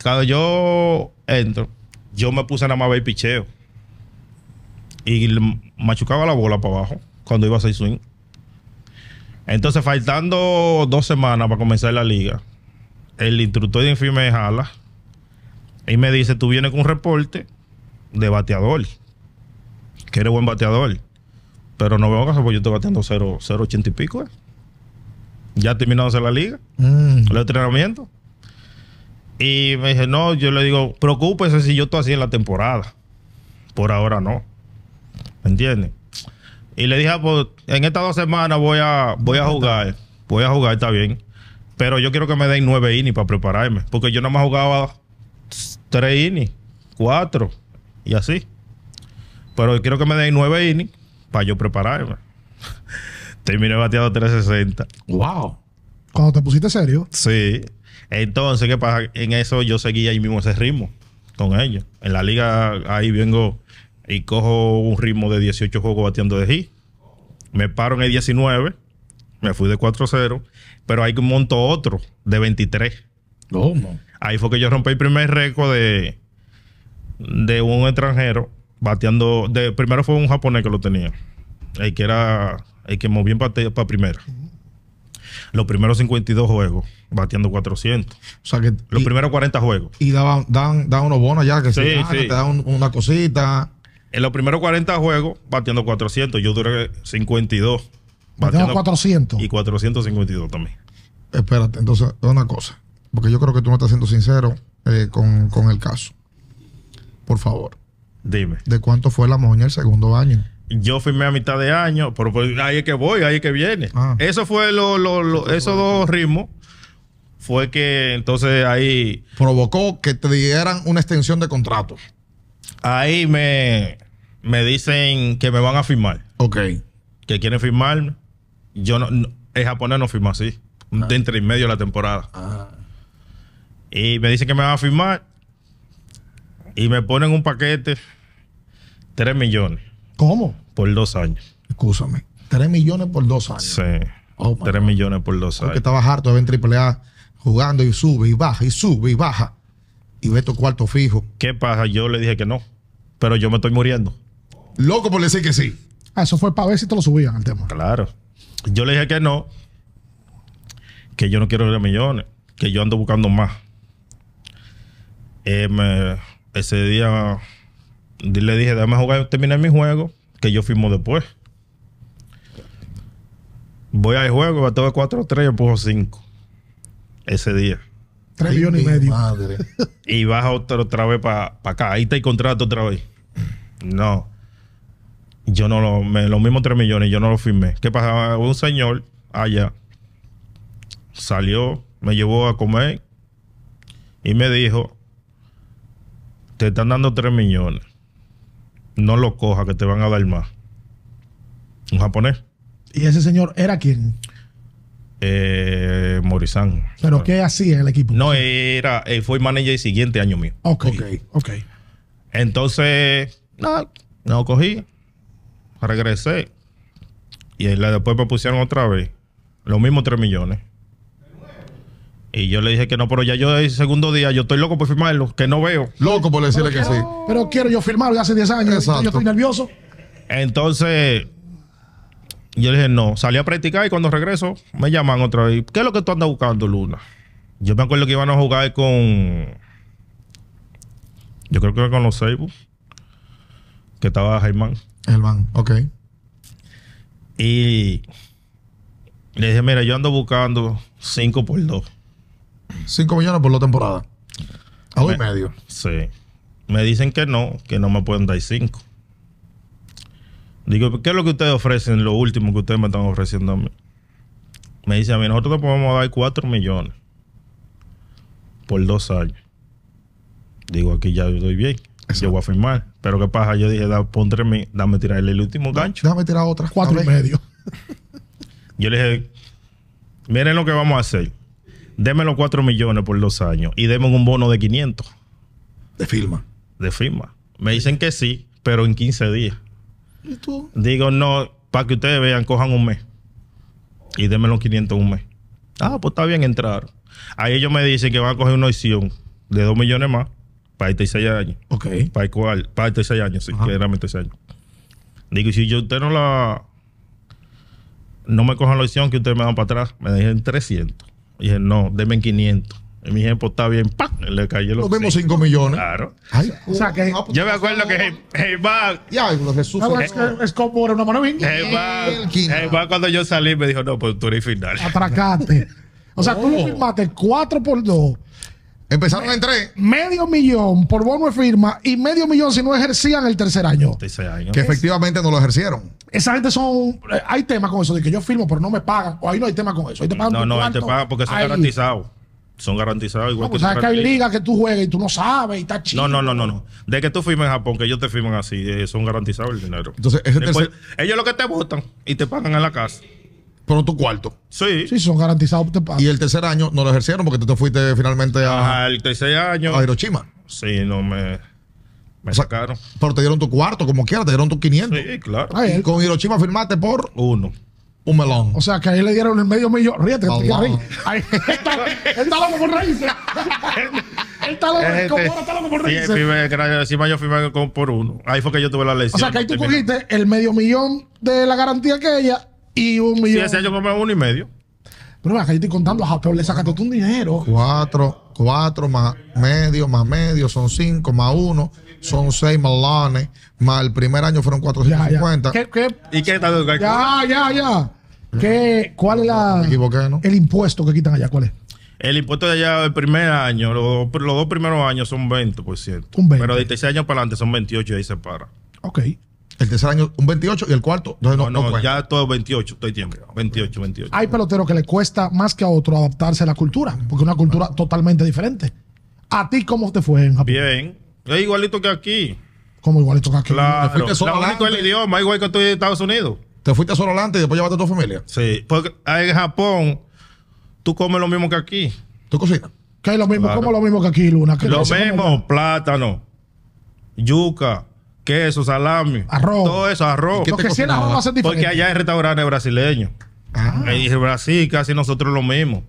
cada yo entro, yo me puse nada más a ver picheo. Y machucaba la bola para abajo cuando iba a hacer swing. Entonces, faltando dos semanas para comenzar la liga, el instructor de infirme me jala y me dice, tú vienes con un reporte de bateador, que eres buen bateador, pero no veo caso porque yo estoy bateando 0,80 y pico. Eh. Ya terminándose la liga, mm. el entrenamiento. Y me dice, no, yo le digo, preocúpese si yo estoy así en la temporada. Por ahora no. ¿Me entiendes? Y le dije, ah, pues, en estas dos semanas voy a, voy a jugar. Voy a jugar, está bien. Pero yo quiero que me den nueve innings para prepararme. Porque yo nada más jugaba tres innings, cuatro y así. Pero quiero que me den nueve innings para yo prepararme. [LAUGHS] Terminé bateado 360. ¡Wow! Cuando te pusiste serio. Sí. Entonces, ¿qué pasa? En eso yo seguí ahí mismo ese ritmo con ellos. En la liga ahí vengo y cojo un ritmo de 18 juegos bateando de G. Me paro en el 19, me fui de 4-0 pero hay un monto otro de 23. ¿Cómo? Ahí fue que yo rompí el primer récord de, de un extranjero bateando. De, primero fue un japonés que lo tenía. El que era. El que movió para primera. Los primeros 52 juegos, bateando 400. O sea que, los primeros 40 juegos. Y daban, dan, unos bonos ya que, se, ah, te dan una cosita. En los primeros 40 juegos, bateando 400. Yo duré 52. Tengo 400. Y 452 también. Espérate, entonces, una cosa. Porque yo creo que tú no estás siendo sincero eh, con, el caso. Por favor. Dime. ¿De cuánto fue la moña el segundo año? Yo firmé a mitad de año, pero pues, ahí es que voy, ahí es que viene. Ah. Eso fue lo, esos dos ritmos fue que entonces ahí... Provocó que te dieran una extensión de contrato. Ahí me, me dicen que me van a firmar. Ok. Que quieren firmarme yo no, no el japonés no firmó así, ah. dentro y medio de la temporada. Ah. Y me dicen que me van a firmar y me ponen un paquete, 3 millones. ¿Cómo? Por dos años. Escúchame, Tres millones por dos años. Sí. Oh tres millones por dos años. Porque estaba harto de ver en AAA jugando y sube y baja y sube y baja. Y ve tu cuarto fijo. ¿Qué pasa? Yo le dije que no. Pero yo me estoy muriendo. Loco por decir que sí. Ah, eso fue para ver si te lo subían al tema. Claro. Yo le dije que no, que yo no quiero ir a millones, que yo ando buscando más. Eh, ese día le dije, déjame jugar, terminé mi juego, que yo firmo después. Voy al juego, bateo de 4 3, y empujo 5. Ese día. 3 millones y medio. Madre. Y baja otra, otra vez para acá. Ahí está el contrato otra vez. No. Yo no lo, me, los mismos 3 millones, yo no lo firmé. ¿Qué pasaba? Un señor allá salió, me llevó a comer y me dijo, te están dando 3 millones. No lo coja, que te van a dar más. Un japonés. ¿Y ese señor era quién? Eh, Morizán. ¿Pero qué hacía el equipo? No, era, él eh, fue manager el siguiente año mío. Ok, ok. okay. Entonces, no, no cogí regresé. Y después me pusieron otra vez. Los mismos 3 millones. Y yo le dije que no, pero ya yo el segundo día, yo estoy loco por firmarlo, que no veo. Loco por decirle que sí. Pero quiero yo firmarlo ya hace 10 años. Yo estoy nervioso. Entonces, yo le dije no. Salí a practicar y cuando regreso, me llaman otra vez. ¿Qué es lo que tú andas buscando, Luna? Yo me acuerdo que iban a jugar con. Yo creo que con los Seibus Que estaba Jaimán. El van, ok. Y le dije, mira, yo ando buscando 5 por 2. 5 millones por la temporada. A y medio. Sí. Me dicen que no, que no me pueden dar 5. Digo, ¿qué es lo que ustedes ofrecen? Lo último que ustedes me están ofreciendo a mí. Me dice, a mí nosotros te podemos dar 4 millones por dos años. Digo, aquí ya estoy bien. Exacto. Yo voy a firmar. Pero qué pasa, yo dije, da, pon dame tirarle el último gancho. dame tirar otras cuatro y medio. [LAUGHS] yo le dije, miren lo que vamos a hacer. Deme los cuatro millones por dos años y deme un bono de 500. De firma. De firma. Me dicen que sí, pero en 15 días. ¿Y tú? Digo, no, para que ustedes vean, cojan un mes. Y deme los 500 un mes. Ah, pues está bien entrar. Ahí ellos me dicen que van a coger una opción de dos millones más para 36 años. Ok. Para igual, para 36 años, sí, que era mi 26 años. Digo, si yo usted no la. No me cojan la opción que ustedes me dan para atrás, me dejen 300. Y dije, no, denme 500. Y mi ejemplo pues, está bien, ¡pam! Le cayó los. Nos vimos 5 millones. Claro. o sea, que, pues, yo me acuerdo que Germán. Ya, lo Jesús. No, es, como era una mano bien. va cuando yo salí, me dijo, no, pues tú eres final. Atracaste. O sea, tú lo firmaste 4 por 2 Empezaron en tres. Medio millón por bono de firma y medio millón si no ejercían el tercer año. Que efectivamente no lo ejercieron. Esa gente son. Eh, hay temas con eso, de que yo firmo, pero no me pagan. O ahí no hay tema con eso. Ahí te pagan no, no, te pagan porque son garantizados. Son garantizados igual que pues, sabes que hay ligas que tú juegas y tú no sabes y está chido. No, no, no, no, no. De que tú firmes en Japón, que ellos te firman así, eh, son garantizados el dinero. Entonces, ellos lo que te votan y te pagan en la casa. Pero tu cuarto. Sí. Sí, son garantizados. Y el tercer año no lo ejercieron porque tú te fuiste finalmente a. Ajá, el tercer año. A Hiroshima. Sí, no me. Me sacaron. Pero te dieron tu cuarto, como quieras, te dieron tus 500. Sí, claro. Eh. Con Hiroshima firmaste por. Uno. Un melón. O sea, que ahí le dieron el medio millón. Ríete, que oh, ahí... [LAUGHS] está, loco por raíces. [LAUGHS] está loco, este, como, está por encima yo firmé por uno. Ahí fue que yo tuve la lesión. O sea, que ahí tú cogiste el medio millón de la garantía que ella y un millón. Sí, ese año compré uno y medio. Pero acá yo estoy contando, a pero le sacaste todo un dinero. Cuatro, cuatro más medio, más medio, son cinco, más uno, son seis más lanes, más el primer año fueron 450. Ya, ¿Qué, qué? y qué tal? ya, ya, ya. ¿Qué, ¿Cuál es la, el impuesto que quitan allá? ¿Cuál es? El impuesto de allá del primer año, los, dos primeros años son 20%. por 20. Pero de 16 este años para adelante son 28 y ahí se para. Ok. El tercer año, un 28 y el cuarto. no, no, ya todo 28, estoy tiempo. 28, 28. Hay peloteros que le cuesta más que a otro adaptarse a la cultura, porque es una cultura totalmente diferente. ¿A ti cómo te fue en Japón? Bien. Es igualito que aquí. como igualito que aquí? Claro. fuiste solo la el idioma, igual que estoy en Estados Unidos. Te fuiste solo adelante y después llevaste a tu familia. Sí. Porque en Japón, tú comes lo mismo que aquí. ¿Tú cocinas? ¿Qué es lo mismo? como ¿Cómo lo mismo que aquí, Luna? Lo mismo, plátano, yuca queso, salami, arroz. Todo eso, arroz. Porque allá hay restaurantes brasileños. Y ah. en Brasil casi nosotros lo mismo.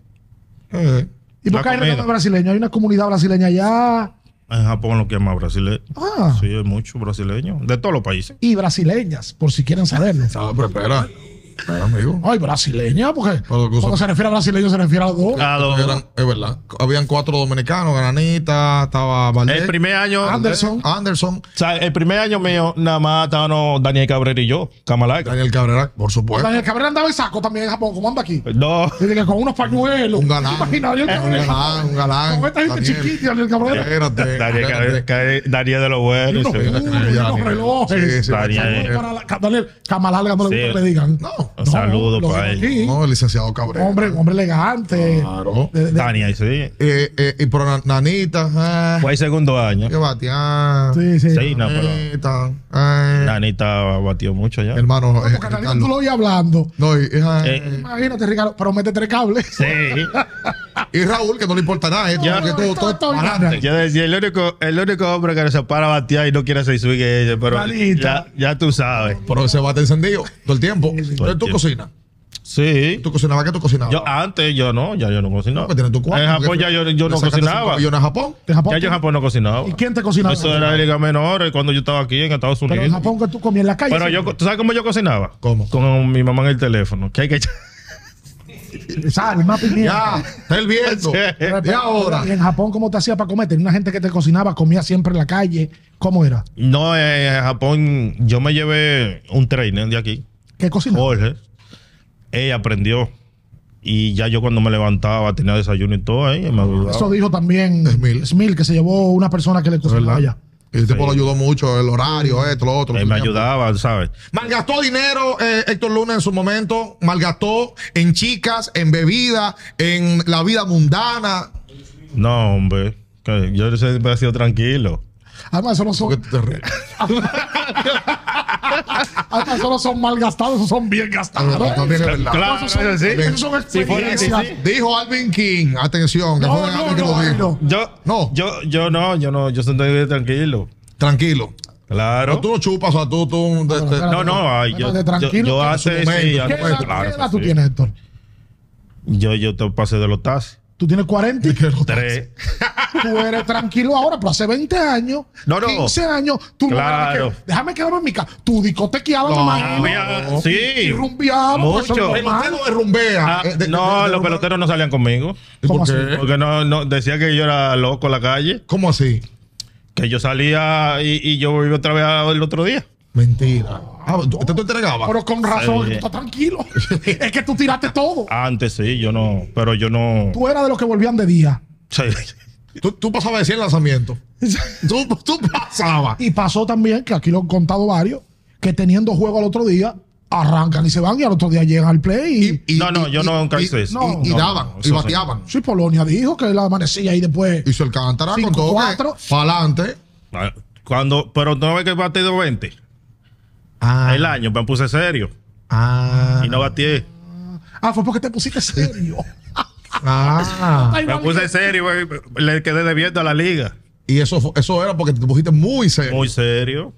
Eh. ¿Y por qué hay restaurantes brasileños? Hay una comunidad brasileña allá. En Japón lo que más brasileño. Ah. Sí, hay muchos brasileños. De todos los países. Y brasileñas, por si quieren saberlo. pero espera. Ay, ah, ah, amigo. Ay, brasileña, porque cuando se refiere a brasileño se refiere a los dos. es verdad. Habían cuatro dominicanos, Granita, estaba Valdés, El primer año. Anderson. Anderson. O sea, el primer año mío, nada más estaban Daniel Cabrera y yo, Camalaca. Daniel Cabrera, por supuesto. Daniel Cabrera andaba en saco también en Japón, como anda aquí. Pues no. Dice que con unos pañuelos. Un galán. Imagina, Un galán, un galán. Con esta gente chiquita, Daniel Cabrera. Espérate. Daniel, Cabrera, Daniel de los buenos. Y unos, relojes. Daniel. le gusta no le digan. No saludo para él. No, licenciado Cabrera. Hombre, hombre elegante. Claro. sí. Eh, eh, y por Nanita. Ah. Fue el segundo año. Que batear. Sí, sí. nanita. Ah. nanita batió mucho ya. Hermano. Eh, porque Nanita tú lo oí hablando. No, Imagínate, Ricardo, pero mete tres cables. Sí. [LAUGHS] y Raúl, que no le importa nada, esto, porque todo, todo, Yo decía, el único, el único hombre que se para a batear y no quiere ser swing es ella, pero ya, ya, tú sabes. Pero ese bate encendido todo el tiempo. Entonces tú cocinas. Sí. ¿Tú cocinabas que tú cocinabas? Yo antes yo no, ya yo no cocinaba. Pues tu cuarto, en Japón ya yo, yo no cocinaba. Yo en Japón? Japón? Ya en Japón no cocinaba. ¿Y quién te cocinaba? Eso era la liga menor eh, cuando yo estaba aquí en Estados Unidos. en Japón que tú comías en la calle. Pero yo, ¿tú sabes cómo yo cocinaba? ¿Cómo? Con mi mamá en el teléfono. Que hay que echar. [LAUGHS] Ya, está hirviendo. [LAUGHS] y ahora. ¿Y en Japón, ¿cómo te hacía para comer? ¿Tenía una gente que te cocinaba, comía siempre en la calle? ¿Cómo era? No, eh, en Japón yo me llevé un trainer de aquí. ¿Qué cocinó? Jorge. Ella aprendió. Y ya yo cuando me levantaba tenía desayuno y todo ahí. Ah, eso dijo también Smil, que se llevó una persona que le cocinaba allá. El este tipo lo ayudó mucho, el horario, mm. esto, lo otro. Él me ayudaba, ¿sabes? Malgastó dinero eh, Héctor Luna en su momento, malgastó en chicas, en bebida, en la vida mundana. No, hombre, yo siempre he sido tranquilo. Además, solo son. te [LAUGHS] Además, solo son mal gastados, son bien gastados. Ah, no, es verdad. claro, son, sí. son experiencias. Sí, sí. Dijo Alvin King, atención, que fue Alvin que lo dijo. Yo, no. Yo, yo no, yo no, yo estoy tranquilo. Tranquilo. Claro. No, tú no chupas, o sea, tú, tú. De, ah, de, no, no, ay, yo, De yo, yo hace. ¿Qué edad tú tienes, Héctor? Yo, yo te pasé de los taxis. Tú tienes 40? Tres. Tú eres tranquilo ahora, pero hace 20 años, no, 15 años, tú claro. déjame quedarme en mi casa. Tú discotequeabas no, Sí. Y Mucho. no, ah, eh, los peloteros no salían conmigo. Porque no, decía que yo era loco en la calle. ¿Cómo así? Que yo salía y, y yo volví otra vez el otro día. Mentira. Ah, te Pero con razón, tranquilo. [LAUGHS] es que tú tiraste todo. Antes sí, yo no. Pero yo no. Tú eras de los que volvían de día. Sí. Tú, pasabas de 100 lanzamientos. [LAUGHS] tú, pasabas. Y pasó también, que aquí lo han contado varios, que teniendo juego al otro día, arrancan y se van y al otro día llegan al play. Y, no, no, yo nunca hice eso. No, y, daban, y bateaban. Sí, Polonia dijo que la amanecía y después. Hizo el cántara con cuatro Para adelante. Ah, cuando, pero no ve que bate de 20. Ah. El año me puse serio. Ah. Y no batí Ah, fue porque te pusiste serio. [LAUGHS] ah. Me puse serio, le quedé debiendo a la liga. Y eso, eso era porque te pusiste muy serio. Muy serio.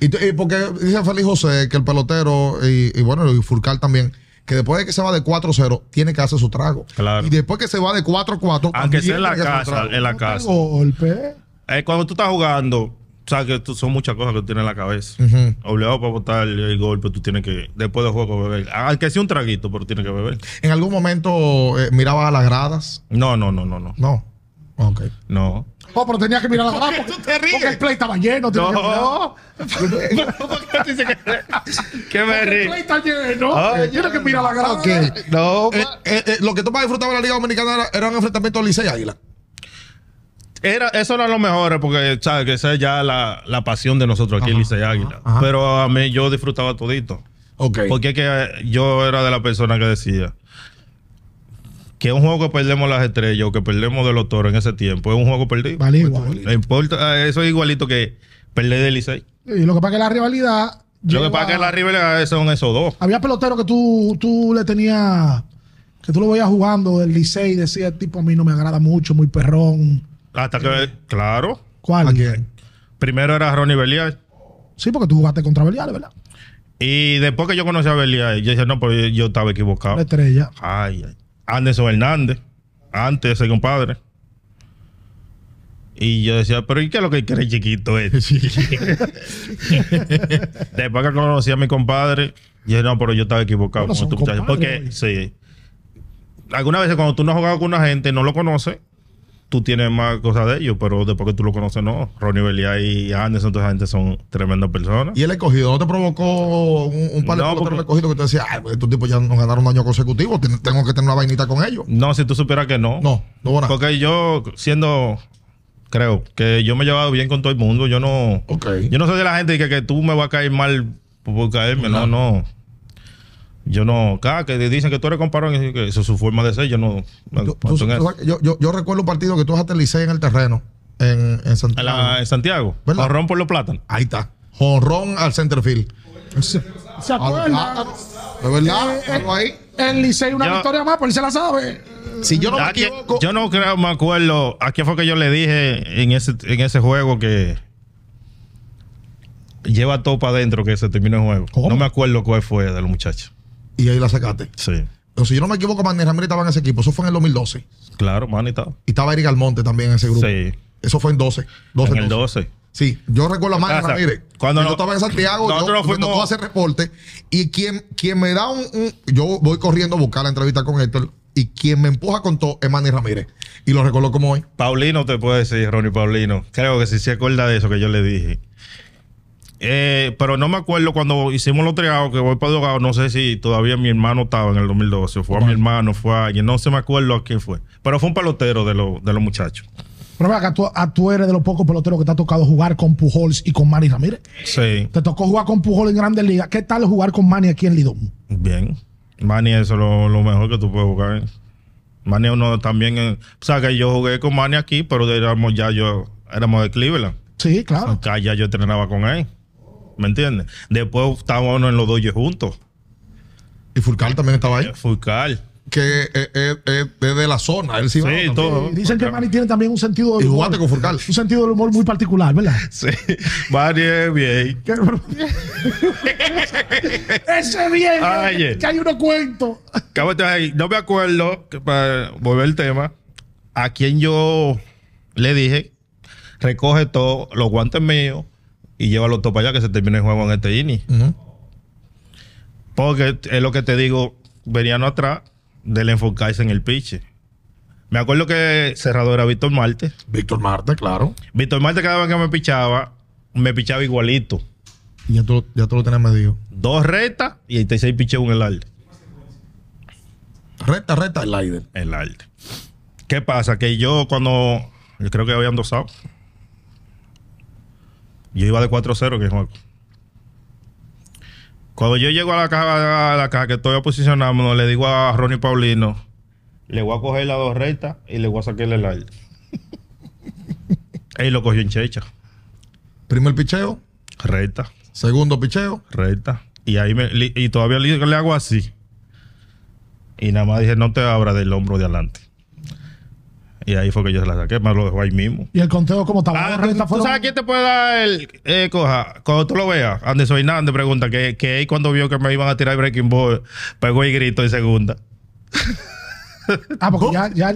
Y, porque dice Feliz José que el pelotero y, bueno, y Furcal también que después de que se va de 4-0, tiene que hacer su trago. Claro. Y después que se va de 4-4, aunque sea en la casa, en la casa. Golpe. Eh, cuando tú estás jugando, o sea, que son muchas cosas que tú tienes en la cabeza. Obligado para botar el, golpe, tú tienes que, después del juego, beber. Al que sí un traguito, pero tienes que beber. ¿En algún momento eh, mirabas a las gradas? No, no, no, no, no. No. Ok. No. Oh, pero tenías que mirar las gradas. Porque, tú te ríes? el play estaba lleno. No. [LAUGHS] ¿Qué [LAUGHS] me ríes? El play está lleno. Yo ah. no que mirar las gradas. Okay. No. Eh, eh, lo que tú más disfrutabas de la Liga Dominicana era, enfrentamientos un enfrentamiento Licey Águila. Era, eso es lo mejor, porque sabes que esa es ya la, pasión de nosotros aquí, en Licey Águila. Pero a mí yo disfrutaba todito. Porque que eh, yo era de la persona que decía que un juego que perdemos las estrellas o que perdemos de los toros en ese tiempo es un juego perdido. Vale, igual. Eh, eso es igualito que perder de Licey. Y lo que pasa es que la rivalidad. Lo que pasa es que la rivalidad eh, son esos dos. Había pelotero que tú, tú le tenías. Que tú lo veías jugando del Licey Decía el este tipo, a mí no me agrada mucho, muy perrón hasta que, eh, claro. ¿Cuál? Primero era Ronnie Belial. Sí, porque tú jugaste contra Belial, ¿verdad? Y después que yo conocí a Belial, yo decía no, pero pues, yo estaba equivocado. La estrella. Ay, ay. Anderson Hernández, antes ese compadre. Y yo decía, pero ¿y qué es lo que quiere chiquito este? [LAUGHS] después que conocí a mi compadre, yo dije, no, pero yo estaba equivocado. Este porque, sí. Algunas veces cuando tú no has jugado con una gente, no lo conoces, tú tienes más cosas de ellos, pero después que tú lo conoces, no. Ronnie Belia y Anderson, toda esa gente son tremendas personas. ¿Y el escogido no te provocó un, par de no, que te decía, pues, estos tipos ya nos ganaron un año consecutivo, tengo que tener una vainita con ellos? No, si tú supieras que no. No, no Porque yo, siendo creo que yo me he llevado bien con todo el mundo. Yo no. Yo no soy de la gente que, que tú me vas a caer mal por caerme. no. no. Yo no, cada que dicen que tú eres comparón, eso es su forma de ser, yo no. yo, recuerdo un partido que tú dejaste el Licey en el terreno, en, en Santiago. En, por los plátanos. Ahí está, Jorrón al centerfield. ¿Se, ah, acuerdan? ¿De ah, ah, verdad? Eh, eh, el Licey una victoria más, por él se la sabe. Si yo no me yo no creo, me acuerdo, aquí fue que yo le dije en ese, en ese juego que lleva todo para adentro que se terminó el juego. No me acuerdo cuál fue de los muchachos y ahí la sacaste. Sí. Pero si yo no me equivoco, Manny Ramírez estaba en ese equipo. Eso fue en el 2012. Claro, Manny estaba. Y estaba Eric Almonte también en ese grupo. Sí. Eso fue en 12. 12 en el 12. Sí, yo recuerdo a Manny Ramírez. Cuando no, estaba en Santiago, yo fuimos... me hacer reporte. Y quien, quien me da un, Yo voy corriendo a buscar la entrevista con Héctor. Y quien me empuja con todo es Manny Ramírez. Y lo recuerdo como hoy. Paulino te puede decir, Ronnie Paulino. Creo que si se acuerda de eso que yo le dije. Eh, pero no me acuerdo cuando hicimos los triados que voy para Dogado, no sé si todavía mi hermano estaba en el 2012, fue a mi hermano, fue a alguien, no se me acuerdo a quién fue, pero fue un pelotero de, los muchachos. Pero a tú, ah, tú, eres de los pocos peloteros que te ha tocado jugar con Pujols y con Manny Ramírez. Sí. Te tocó jugar con Pujols en Grandes Ligas. ¿Qué tal jugar con Manny aquí en Lidón? Bien. Manny es lo, mejor que tú puedes jugar. Manny uno también... o sea, que yo jugué con Manny aquí, pero éramos ya yo... Éramos de Cleveland. Sí, claro. Acá ya yo entrenaba con él. ¿Me entiendes? Después estábamos en los doyes juntos. ¿Y Furcal también estaba ahí? Eh, Furcal que eh, eh, es de la zona. Él sí, Dicen que Manny tiene también un sentido de humor. con Furcal. Un sentido del humor muy particular, ¿verdad? [LAUGHS] Sí. Manny es bien. Ese bien. Que hay unos cuentos. No me acuerdo, para volver al tema, a quien yo le dije, recoge todos los guantes míos y llévalo todo para allá que se termine el juego en este inning. Porque es lo que te digo, venían atrás del enfocarse en el pitch. Me acuerdo que cerrador era Víctor Marte. Víctor Marte, claro. Víctor Marte cada vez que me pichaba, me pichaba igualito. Y ya tú, ya lo tenías medido. Dos retas y ahí te este seis un el aire. reta recta, el aire. El aire. ¿Qué pasa? Que yo cuando... Yo creo que habían dosado. Yo iba de 4-0 que Cuando yo llego a la caja, que estoy posicionando le digo a Ronnie Paulino, le voy a coger la dos rectas y le voy a sacarle el aire. [LAUGHS] Y lo cogió en checha. Primer picheo. Recta. Segundo picheo. Recta. Y ahí me, todavía le, le hago así. Y nada más dije, no te abra del hombro de adelante. Y ahí fue que yo se la saqué, más lo dejó ahí mismo. ¿Y el conteo como estaba Ah, ¿Tú sabes quién te puede dar el eh, coja? Cuando tú lo veas, Anderson Hernández pregunta que, que él cuando vio que me iban a tirar el Breaking Ball, pegó y grito en segunda. [LAUGHS] Ah, porque ya, ya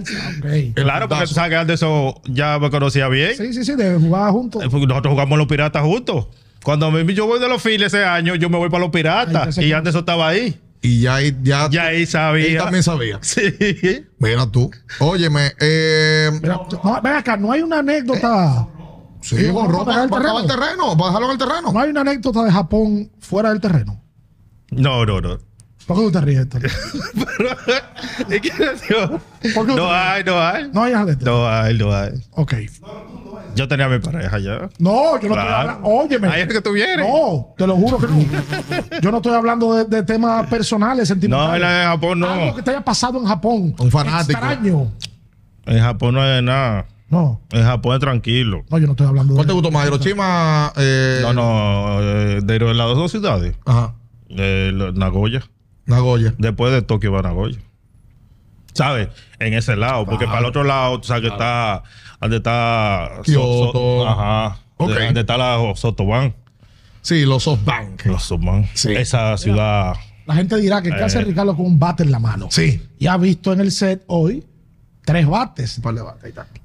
Claro, porque tú sabes que Anderson ya me conocía bien. Sí, sí, sí, de jugar juntos. Eh, pues, nosotros jugamos los piratas juntos. Cuando yo voy de los files ese año, yo me voy para los piratas. y Anderson estaba ahí. Y ya, ya, ya ahí sabía. Él también sabía. [LAUGHS] Sí. Mira tú. Óyeme. Eh, ven acá, no hay una anécdota. Eh, sí, vamos borró para, el terreno. Bájalo dejarlo en el terreno. No hay una anécdota de Japón fuera del terreno. No, no, no. ¿Por qué tú te ríes, Héctor? [LAUGHS] ¿Es que no, hay, no hay. No hay anécdota. No hay, no hay. Ok. Yo tenía a mi pareja ya. No, yo no te estoy hablando. Óyeme. Ahí tú vienes. No, te lo juro que no. [LAUGHS] yo no estoy hablando de, temas personales, sentimentales. No, en Japón no. Algo que te haya pasado en Japón. Un fanático. Extraño. En Japón no hay nada. No. En Japón es tranquilo. No, yo no estoy hablando ¿Cuál de. ¿Cuál te gustó más? ¿Hiroshima? Eh... No, no. Eh, de las dos ciudades. Ajá. Nagoya. Nagoya. Después de Tokio va Nagoya. ¿Sabes? En ese lado. Porque para el otro lado, o sea, que está donde está Kyoto. ajá. Okay. Donde está la Sí, los SoftBank. Los SoftBank. Sí. Esa ciudad. La gente dirá que ¿qué hace eh, Ricardo con un bate en la mano? Sí. Y ha visto en el set hoy tres bates.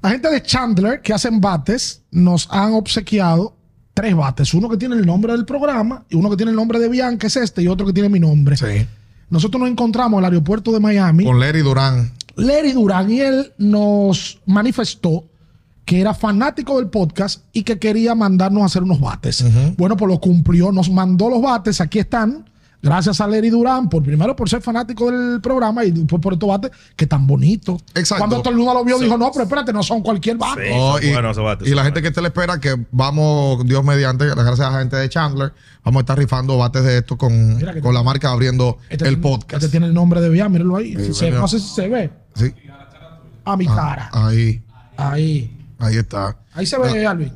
La gente de Chandler que hacen bates nos han obsequiado tres bates. Uno que tiene el nombre del programa, y uno que tiene el nombre de Bianca, es este, y otro que tiene mi nombre. Sí. Nosotros nos encontramos al aeropuerto de Miami. Con Larry Durán. Larry Durán y él nos manifestó que era fanático del podcast y que quería mandarnos a hacer unos bates. Bueno, pues lo cumplió, nos mandó los bates, aquí están. Gracias a Lerry Durán, por primero por ser fanático del programa y después por estos bates, que tan bonitos. Exacto. Cuando todo el lo vio, dijo, no, pero espérate, no son cualquier bate. Sí, y, y la gente que te le espera, que vamos, Dios mediante, gracias a la gente de Chandler, vamos a estar rifando bates de esto con, con la marca abriendo este el podcast. Este tiene el nombre de Vía, mírenlo ahí. se, no sé si se ve. A mi ah, cara. ahí. Ahí. Ahí está. Ahí se ve, ah. Luis.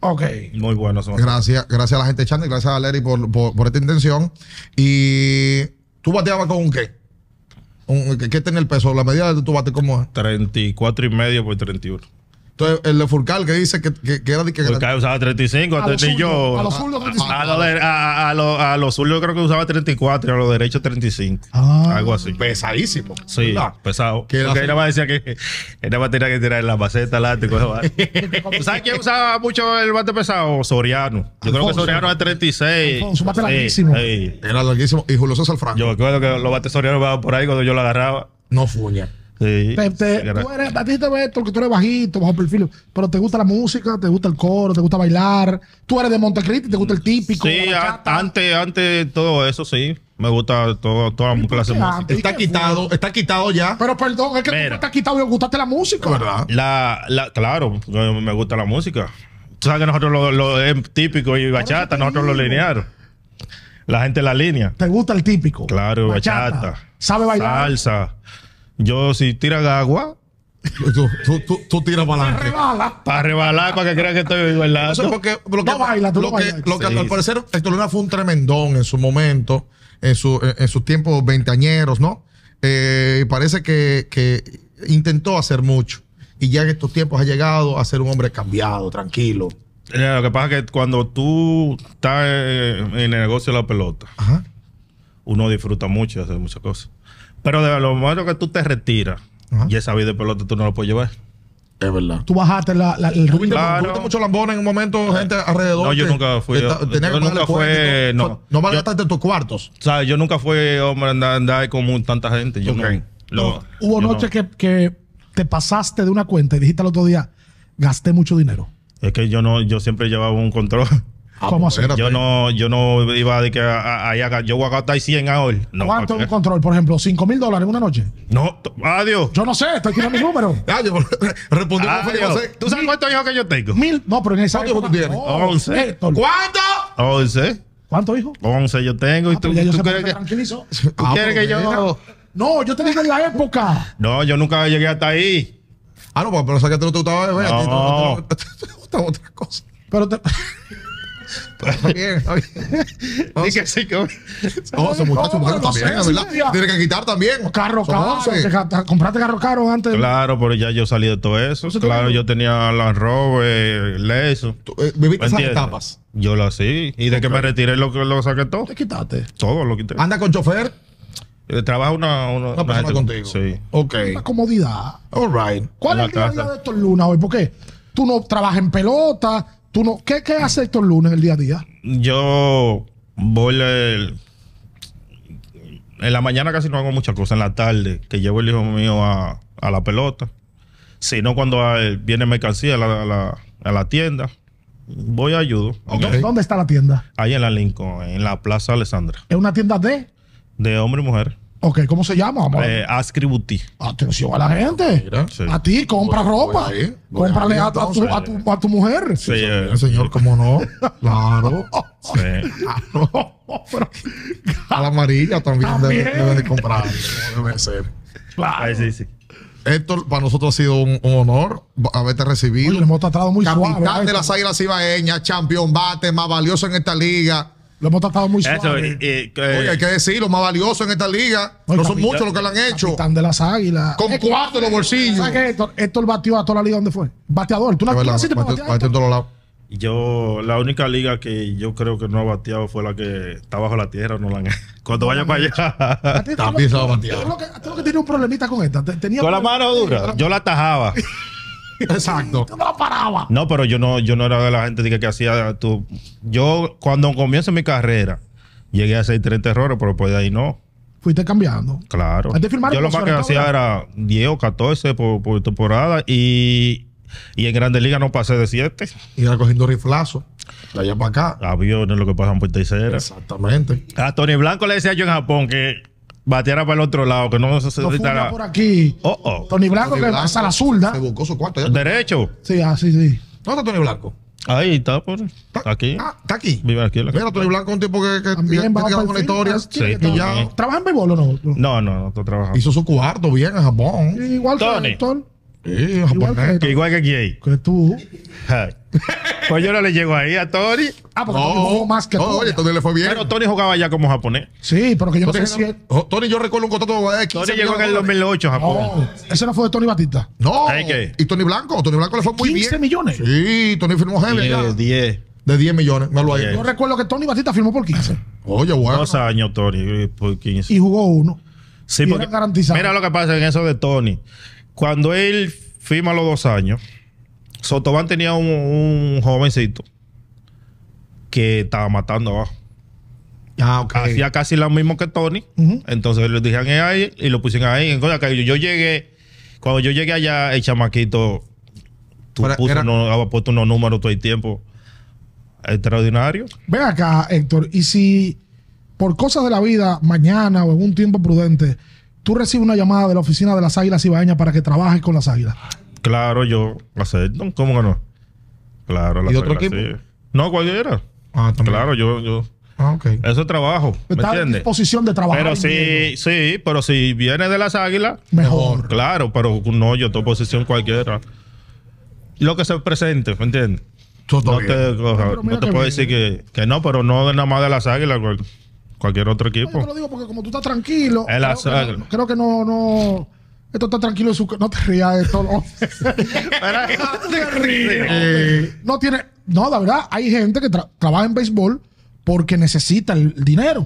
Ok. Muy bueno. gracias, gracias a la gente echando y gracias a Larry por, por, esta intención. Y tú bateabas con un qué? ¿Qué tiene el peso? ¿La medida de tu bate cómo es? 34 y medio por 31. Entonces, el de Furcal que dice que, que, era de que. Furcal usaba 35, a, yo. A los zurdos 35. A, los a, yo creo que usaba 34 y a los derechos 35. Ah. algo así. Pesadísimo. Sí, pesado. que él nada más decía que era más tenía que tirar en la maceta, el ático. [LAUGHS] ¿Sabes quién usaba mucho el bate pesado? Soriano. Yo creo que Soriano era 36. bate larguísimo. Era larguísimo. Y Julio al Franco. Yo recuerdo que los bates Soriano iban por ahí cuando yo lo agarraba. No fuña. Sí, tú eres, a ti te ves porque tú eres bajito, bajo perfil, pero te gusta la música, te gusta el coro, te gusta bailar. Tú eres de Montecristi, te gusta el típico. Sí, antes, antes todo eso, sí. Me gusta todo, toda clase de música. Está quitado, está quitado ya. Pero perdón, es que tú tú estás quitado y gustaste la música. La, la, claro, me gusta la música. Tú sabes que nosotros lo, típico y bachata, nosotros lo linearon. La gente la línea. ¿Te gusta el típico? Claro, bachata sabe bailar. Salsa. Yo, si tiras agua, Tú, tiras para adelante. Para rebalar, para que creas que estoy bailando No baila, tú no que, lo que al parecer Héctor Luna fue un tremendón en su momento, en, sus tiempos veinteañeros, ¿no? Eh, parece que, intentó hacer mucho. Y ya en estos tiempos ha llegado a ser un hombre cambiado, tranquilo. Eh, lo que pasa es que cuando tú estás en el negocio de la pelota, uno disfruta mucho de hacer muchas cosas. Pero de lo malo que tú te retiras, y esa vida de pelota tú no la puedes llevar. Es verdad. Tú bajaste la, la el claro. Ah, Tuviste mucho lambón en un momento, eh, gente alrededor. No, yo nunca fui. nunca fue. no. No en tus cuartos. O sea, yo nunca fui hombre andar, andar con tanta gente. Yo no, Hubo noches que, que, te pasaste de una cuenta y dijiste al otro día, gasté mucho dinero. Es que yo no, yo siempre llevaba un control. [LAUGHS] ¿Cómo Yo no, yo no iba de que a, decir a, yo voy a gastar 100 ahora. No, ¿Cuánto okay. un control? Por ejemplo, 5 mil dólares en una noche. No, adiós. Yo no sé, estoy tirando mi número. ¿Tú sabes cuántos hijos que yo tengo? Mil. No, pero en esa. ¿Cuántos hijos tú tienes? 11. ¿Cuánto? 11. ¿Cuánto, hijo? 11 yo tengo. ¿Y tú, tú, quieres que, yo.? No, yo te digo en la época. No, yo nunca llegué hasta ahí. Ah, no, pero sabes que tú no te gustaba No. A ti, no, te, te gustaba otra cosa. Pero te. Está bien, [LAUGHS] que sí, que. Oh, también, ¿verdad? Tiene que quitar también. Carro caro. Compraste carro caro antes. Claro, pero ya yo salí de todo eso. Claro, yo tenía las robes eso. ¿Viviste esas etapas? Yo lo sí. Y de que me retiré lo, que lo saqué todo. ¿Te quitaste? Todo lo quité. ¿Anda con chofer? Eh, Trabaja una, una, persona contigo. Sí. Ok. comodidad. All right. ¿Cuál es la día de estos lunas hoy? ¿Por qué? tú no trabajas en pelota, ¿qué, haces hace el Lunes el día a día? Yo voy en la mañana casi no hago muchas cosas, en la tarde, que llevo el hijo mío a, la pelota. Si no, cuando viene mercancía a la, a la, tienda, voy a ayudo. ¿Dónde está la tienda? Ahí en la Lincoln, en la Plaza Alessandra. ¿Es una tienda de? De hombre y mujer. Ok, ¿cómo se llama? amor? Eh, Ascributi. Ah, atención a la gente. A ti, compra ropa. voy Cómprale a, tu, mujer. Sí, eh. El señor, cómo no. [LAUGHS] Claro. sí. A la amarilla también, Debe, de comprar. Debe ser. Esto para nosotros ha sido un, honor haberte recibido. Oye, hemos tratado muy Capitán de las Águilas Ibaeñas, campeón bate, más valioso en esta liga. Lo hemos tratado muy suave. Oye, hay que decir, lo más valioso en esta liga. No, son muchos los que lo han hecho. Están de las águilas. Con cuatro los bolsillos. ¿Sabes qué, Héctor? Héctor a toda la liga donde fue. Bateador. Tú la naciste para todos lados. Yo, la única liga que yo creo que no ha bateado fue la que está bajo la tierra, no la han... [LAUGHS] Cuando vaya para allá, también se va a batear. que, tener un problemita con esta. Tenía con la mano dura, yo la atajaba [LAUGHS] Exacto. no pero yo no, yo no era de la gente que, que hacía. Tú, Yo, cuando comienzo mi carrera, llegué a hacer 30 errores, pero después pues de ahí no. Fuiste cambiando. Claro. Antes de yo lo más que hacía era 10 o 14 por, temporada y, en Grandes Ligas no pasé de 7. Y cogiendo riflazo. De allá para acá. Aviones, lo que pasan por tercera. Exactamente. A Tony Blanco le decía yo en Japón que Bateara para el otro lado, que no se necesitara. por aquí. Oh, oh. Tony Blanco que pasa la zurda. Se buscó su cuarto. Derecho. Sí, así, ah, sí. ¿Dónde está Tony Blanco? Ahí está, por está, aquí. Ah, está aquí. Vive aquí en la Mira, Tony Blanco es un tipo que, que, También va con la historia. Ah, ya. ¿Trabaja en béisbol o no? No, no, no, está trabajando. Hizo su cuarto bien en Japón. Igual Tony. Eh, igual, japonés, pues, que, igual que aquí hay. Que tú. pues yo no le llego ahí a Tony. Ah, porque no, Tony jugó más que Tony. Oye, Tony le fue bien. Pero Tony jugaba ya como japonés. Sí, pero que yo no sé si. Oh, Tony, yo recuerdo un contrato de 15 Tony llegó en el 2008 a Japón. No, ese no fue de Tony Batista. No. ¿Y Tony Blanco? Tony Blanco le fue muy bien. 15 millones. Sí, Tony firmó Heaven. De 10. De 10 millones. No lo hay. Yo recuerdo que Tony Batista firmó por 15. Oye, bueno. Dos años, Tony, por 15. Y jugó uno. Sí, y Mira lo que pasa en eso de Tony cuando él firma los dos años, Sotobán tenía un, jovencito que estaba matando abajo. Ah, ok. Hacía casi lo mismo que Tony. Entonces le dijeron ahí y lo pusieron ahí. yo llegué, cuando yo llegué allá, el chamaquito tú puso unos números todo el tiempo extraordinario. Ven acá, Héctor, y si por cosas de la vida, mañana o en un tiempo prudente, tú recibes una llamada de la oficina de las Águilas Ibaeñas para que trabajes con las Águilas. Claro, yo acepto. ¿Cómo que no? Claro, las ¿Y otro equipo? No, cualquiera. Ah, también. Claro, yo, yo. Ah, ok. Eso es trabajo. ¿me Está en disposición de trabajar. Pero sí, sí, pero si viene de las águilas. Mejor. Claro, pero no, yo tomo posición cualquiera. Lo que se presente, ¿me entiendes? No te, te puedo decir que, no, pero no de nada más de las águilas cualquier otro equipo. No, yo lo digo porque como tú estás tranquilo, el creo, que, creo que no, no, esto está tranquilo no te rías esto [LAUGHS] [LAUGHS] no, te [LAUGHS] eh. no tiene no la verdad hay gente que trabaja en béisbol porque necesita el dinero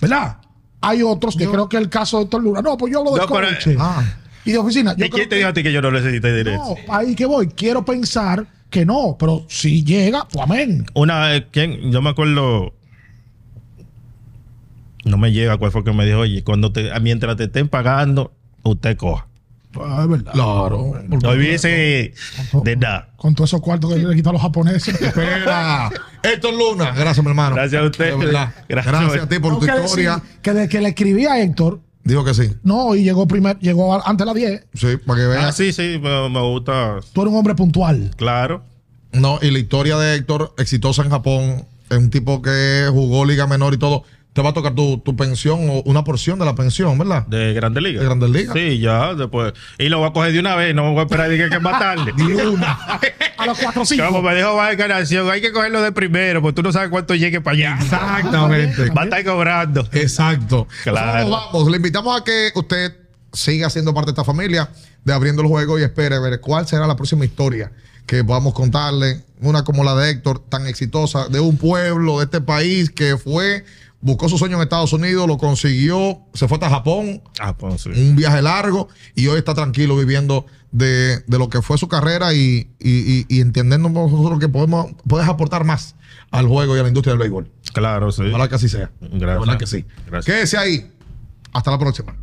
verdad hay otros que creo que el caso de Héctor no pues yo lo de eh, ah. y de oficina yo ¿y quién te dijo a ti que yo no necesité dinero no ahí que voy quiero pensar que no pero si llega pues amén una vez, ¿quién? yo me acuerdo no me llega cuál fue que me dijo, oye, cuando te, mientras te estén pagando, usted coja. Ah, es verdad. Claro. No sí. de nada. Con todos esos cuartos que le quitan los japoneses. [LAUGHS] Espera. Héctor Luna, gracias, mi hermano. Gracias a usted. verdad. Gracias, gracias a ti por tu historia. que desde que le escribí a Héctor, Dijo que sí. No, y llegó primer, llegó antes de las 10. Sí, para que vean. Ah, sí, sí, me, gusta. Tú eres un hombre puntual. Claro. No, y la historia de Héctor, exitosa en Japón, es un tipo que jugó Liga Menor y todo te va a tocar tu, pensión o una porción de la pensión, ¿verdad? De Grandes Ligas. De Grandes Ligas. Sí, ya, después. Y lo voy a coger de una vez, no me voy a esperar a que, más tarde. [LAUGHS] de una. A los cuatro cinco. Como me dijo Valga Nación, hay que cogerlo de primero, porque tú no sabes cuánto llegue para allá. Exactamente. va a estar cobrando. Exacto. Claro. Vamos, vamos, le invitamos a que usted siga siendo parte de esta familia, de abriendo el juego y espere ver cuál será la próxima historia que vamos a contarle. Una como la de Héctor, tan exitosa, de un pueblo, de este país, que fue buscó su sueño en Estados Unidos, lo consiguió, se fue hasta Japón, ah, pues, un viaje largo y hoy está tranquilo viviendo de, lo que fue su carrera y, y, entendiendo nosotros que podemos, puedes aportar más al juego y a la industria del béisbol. Claro, sí. Ojalá que así sea. Gracias. Ojalá que sí. Gracias. Quédese ahí. Hasta la próxima.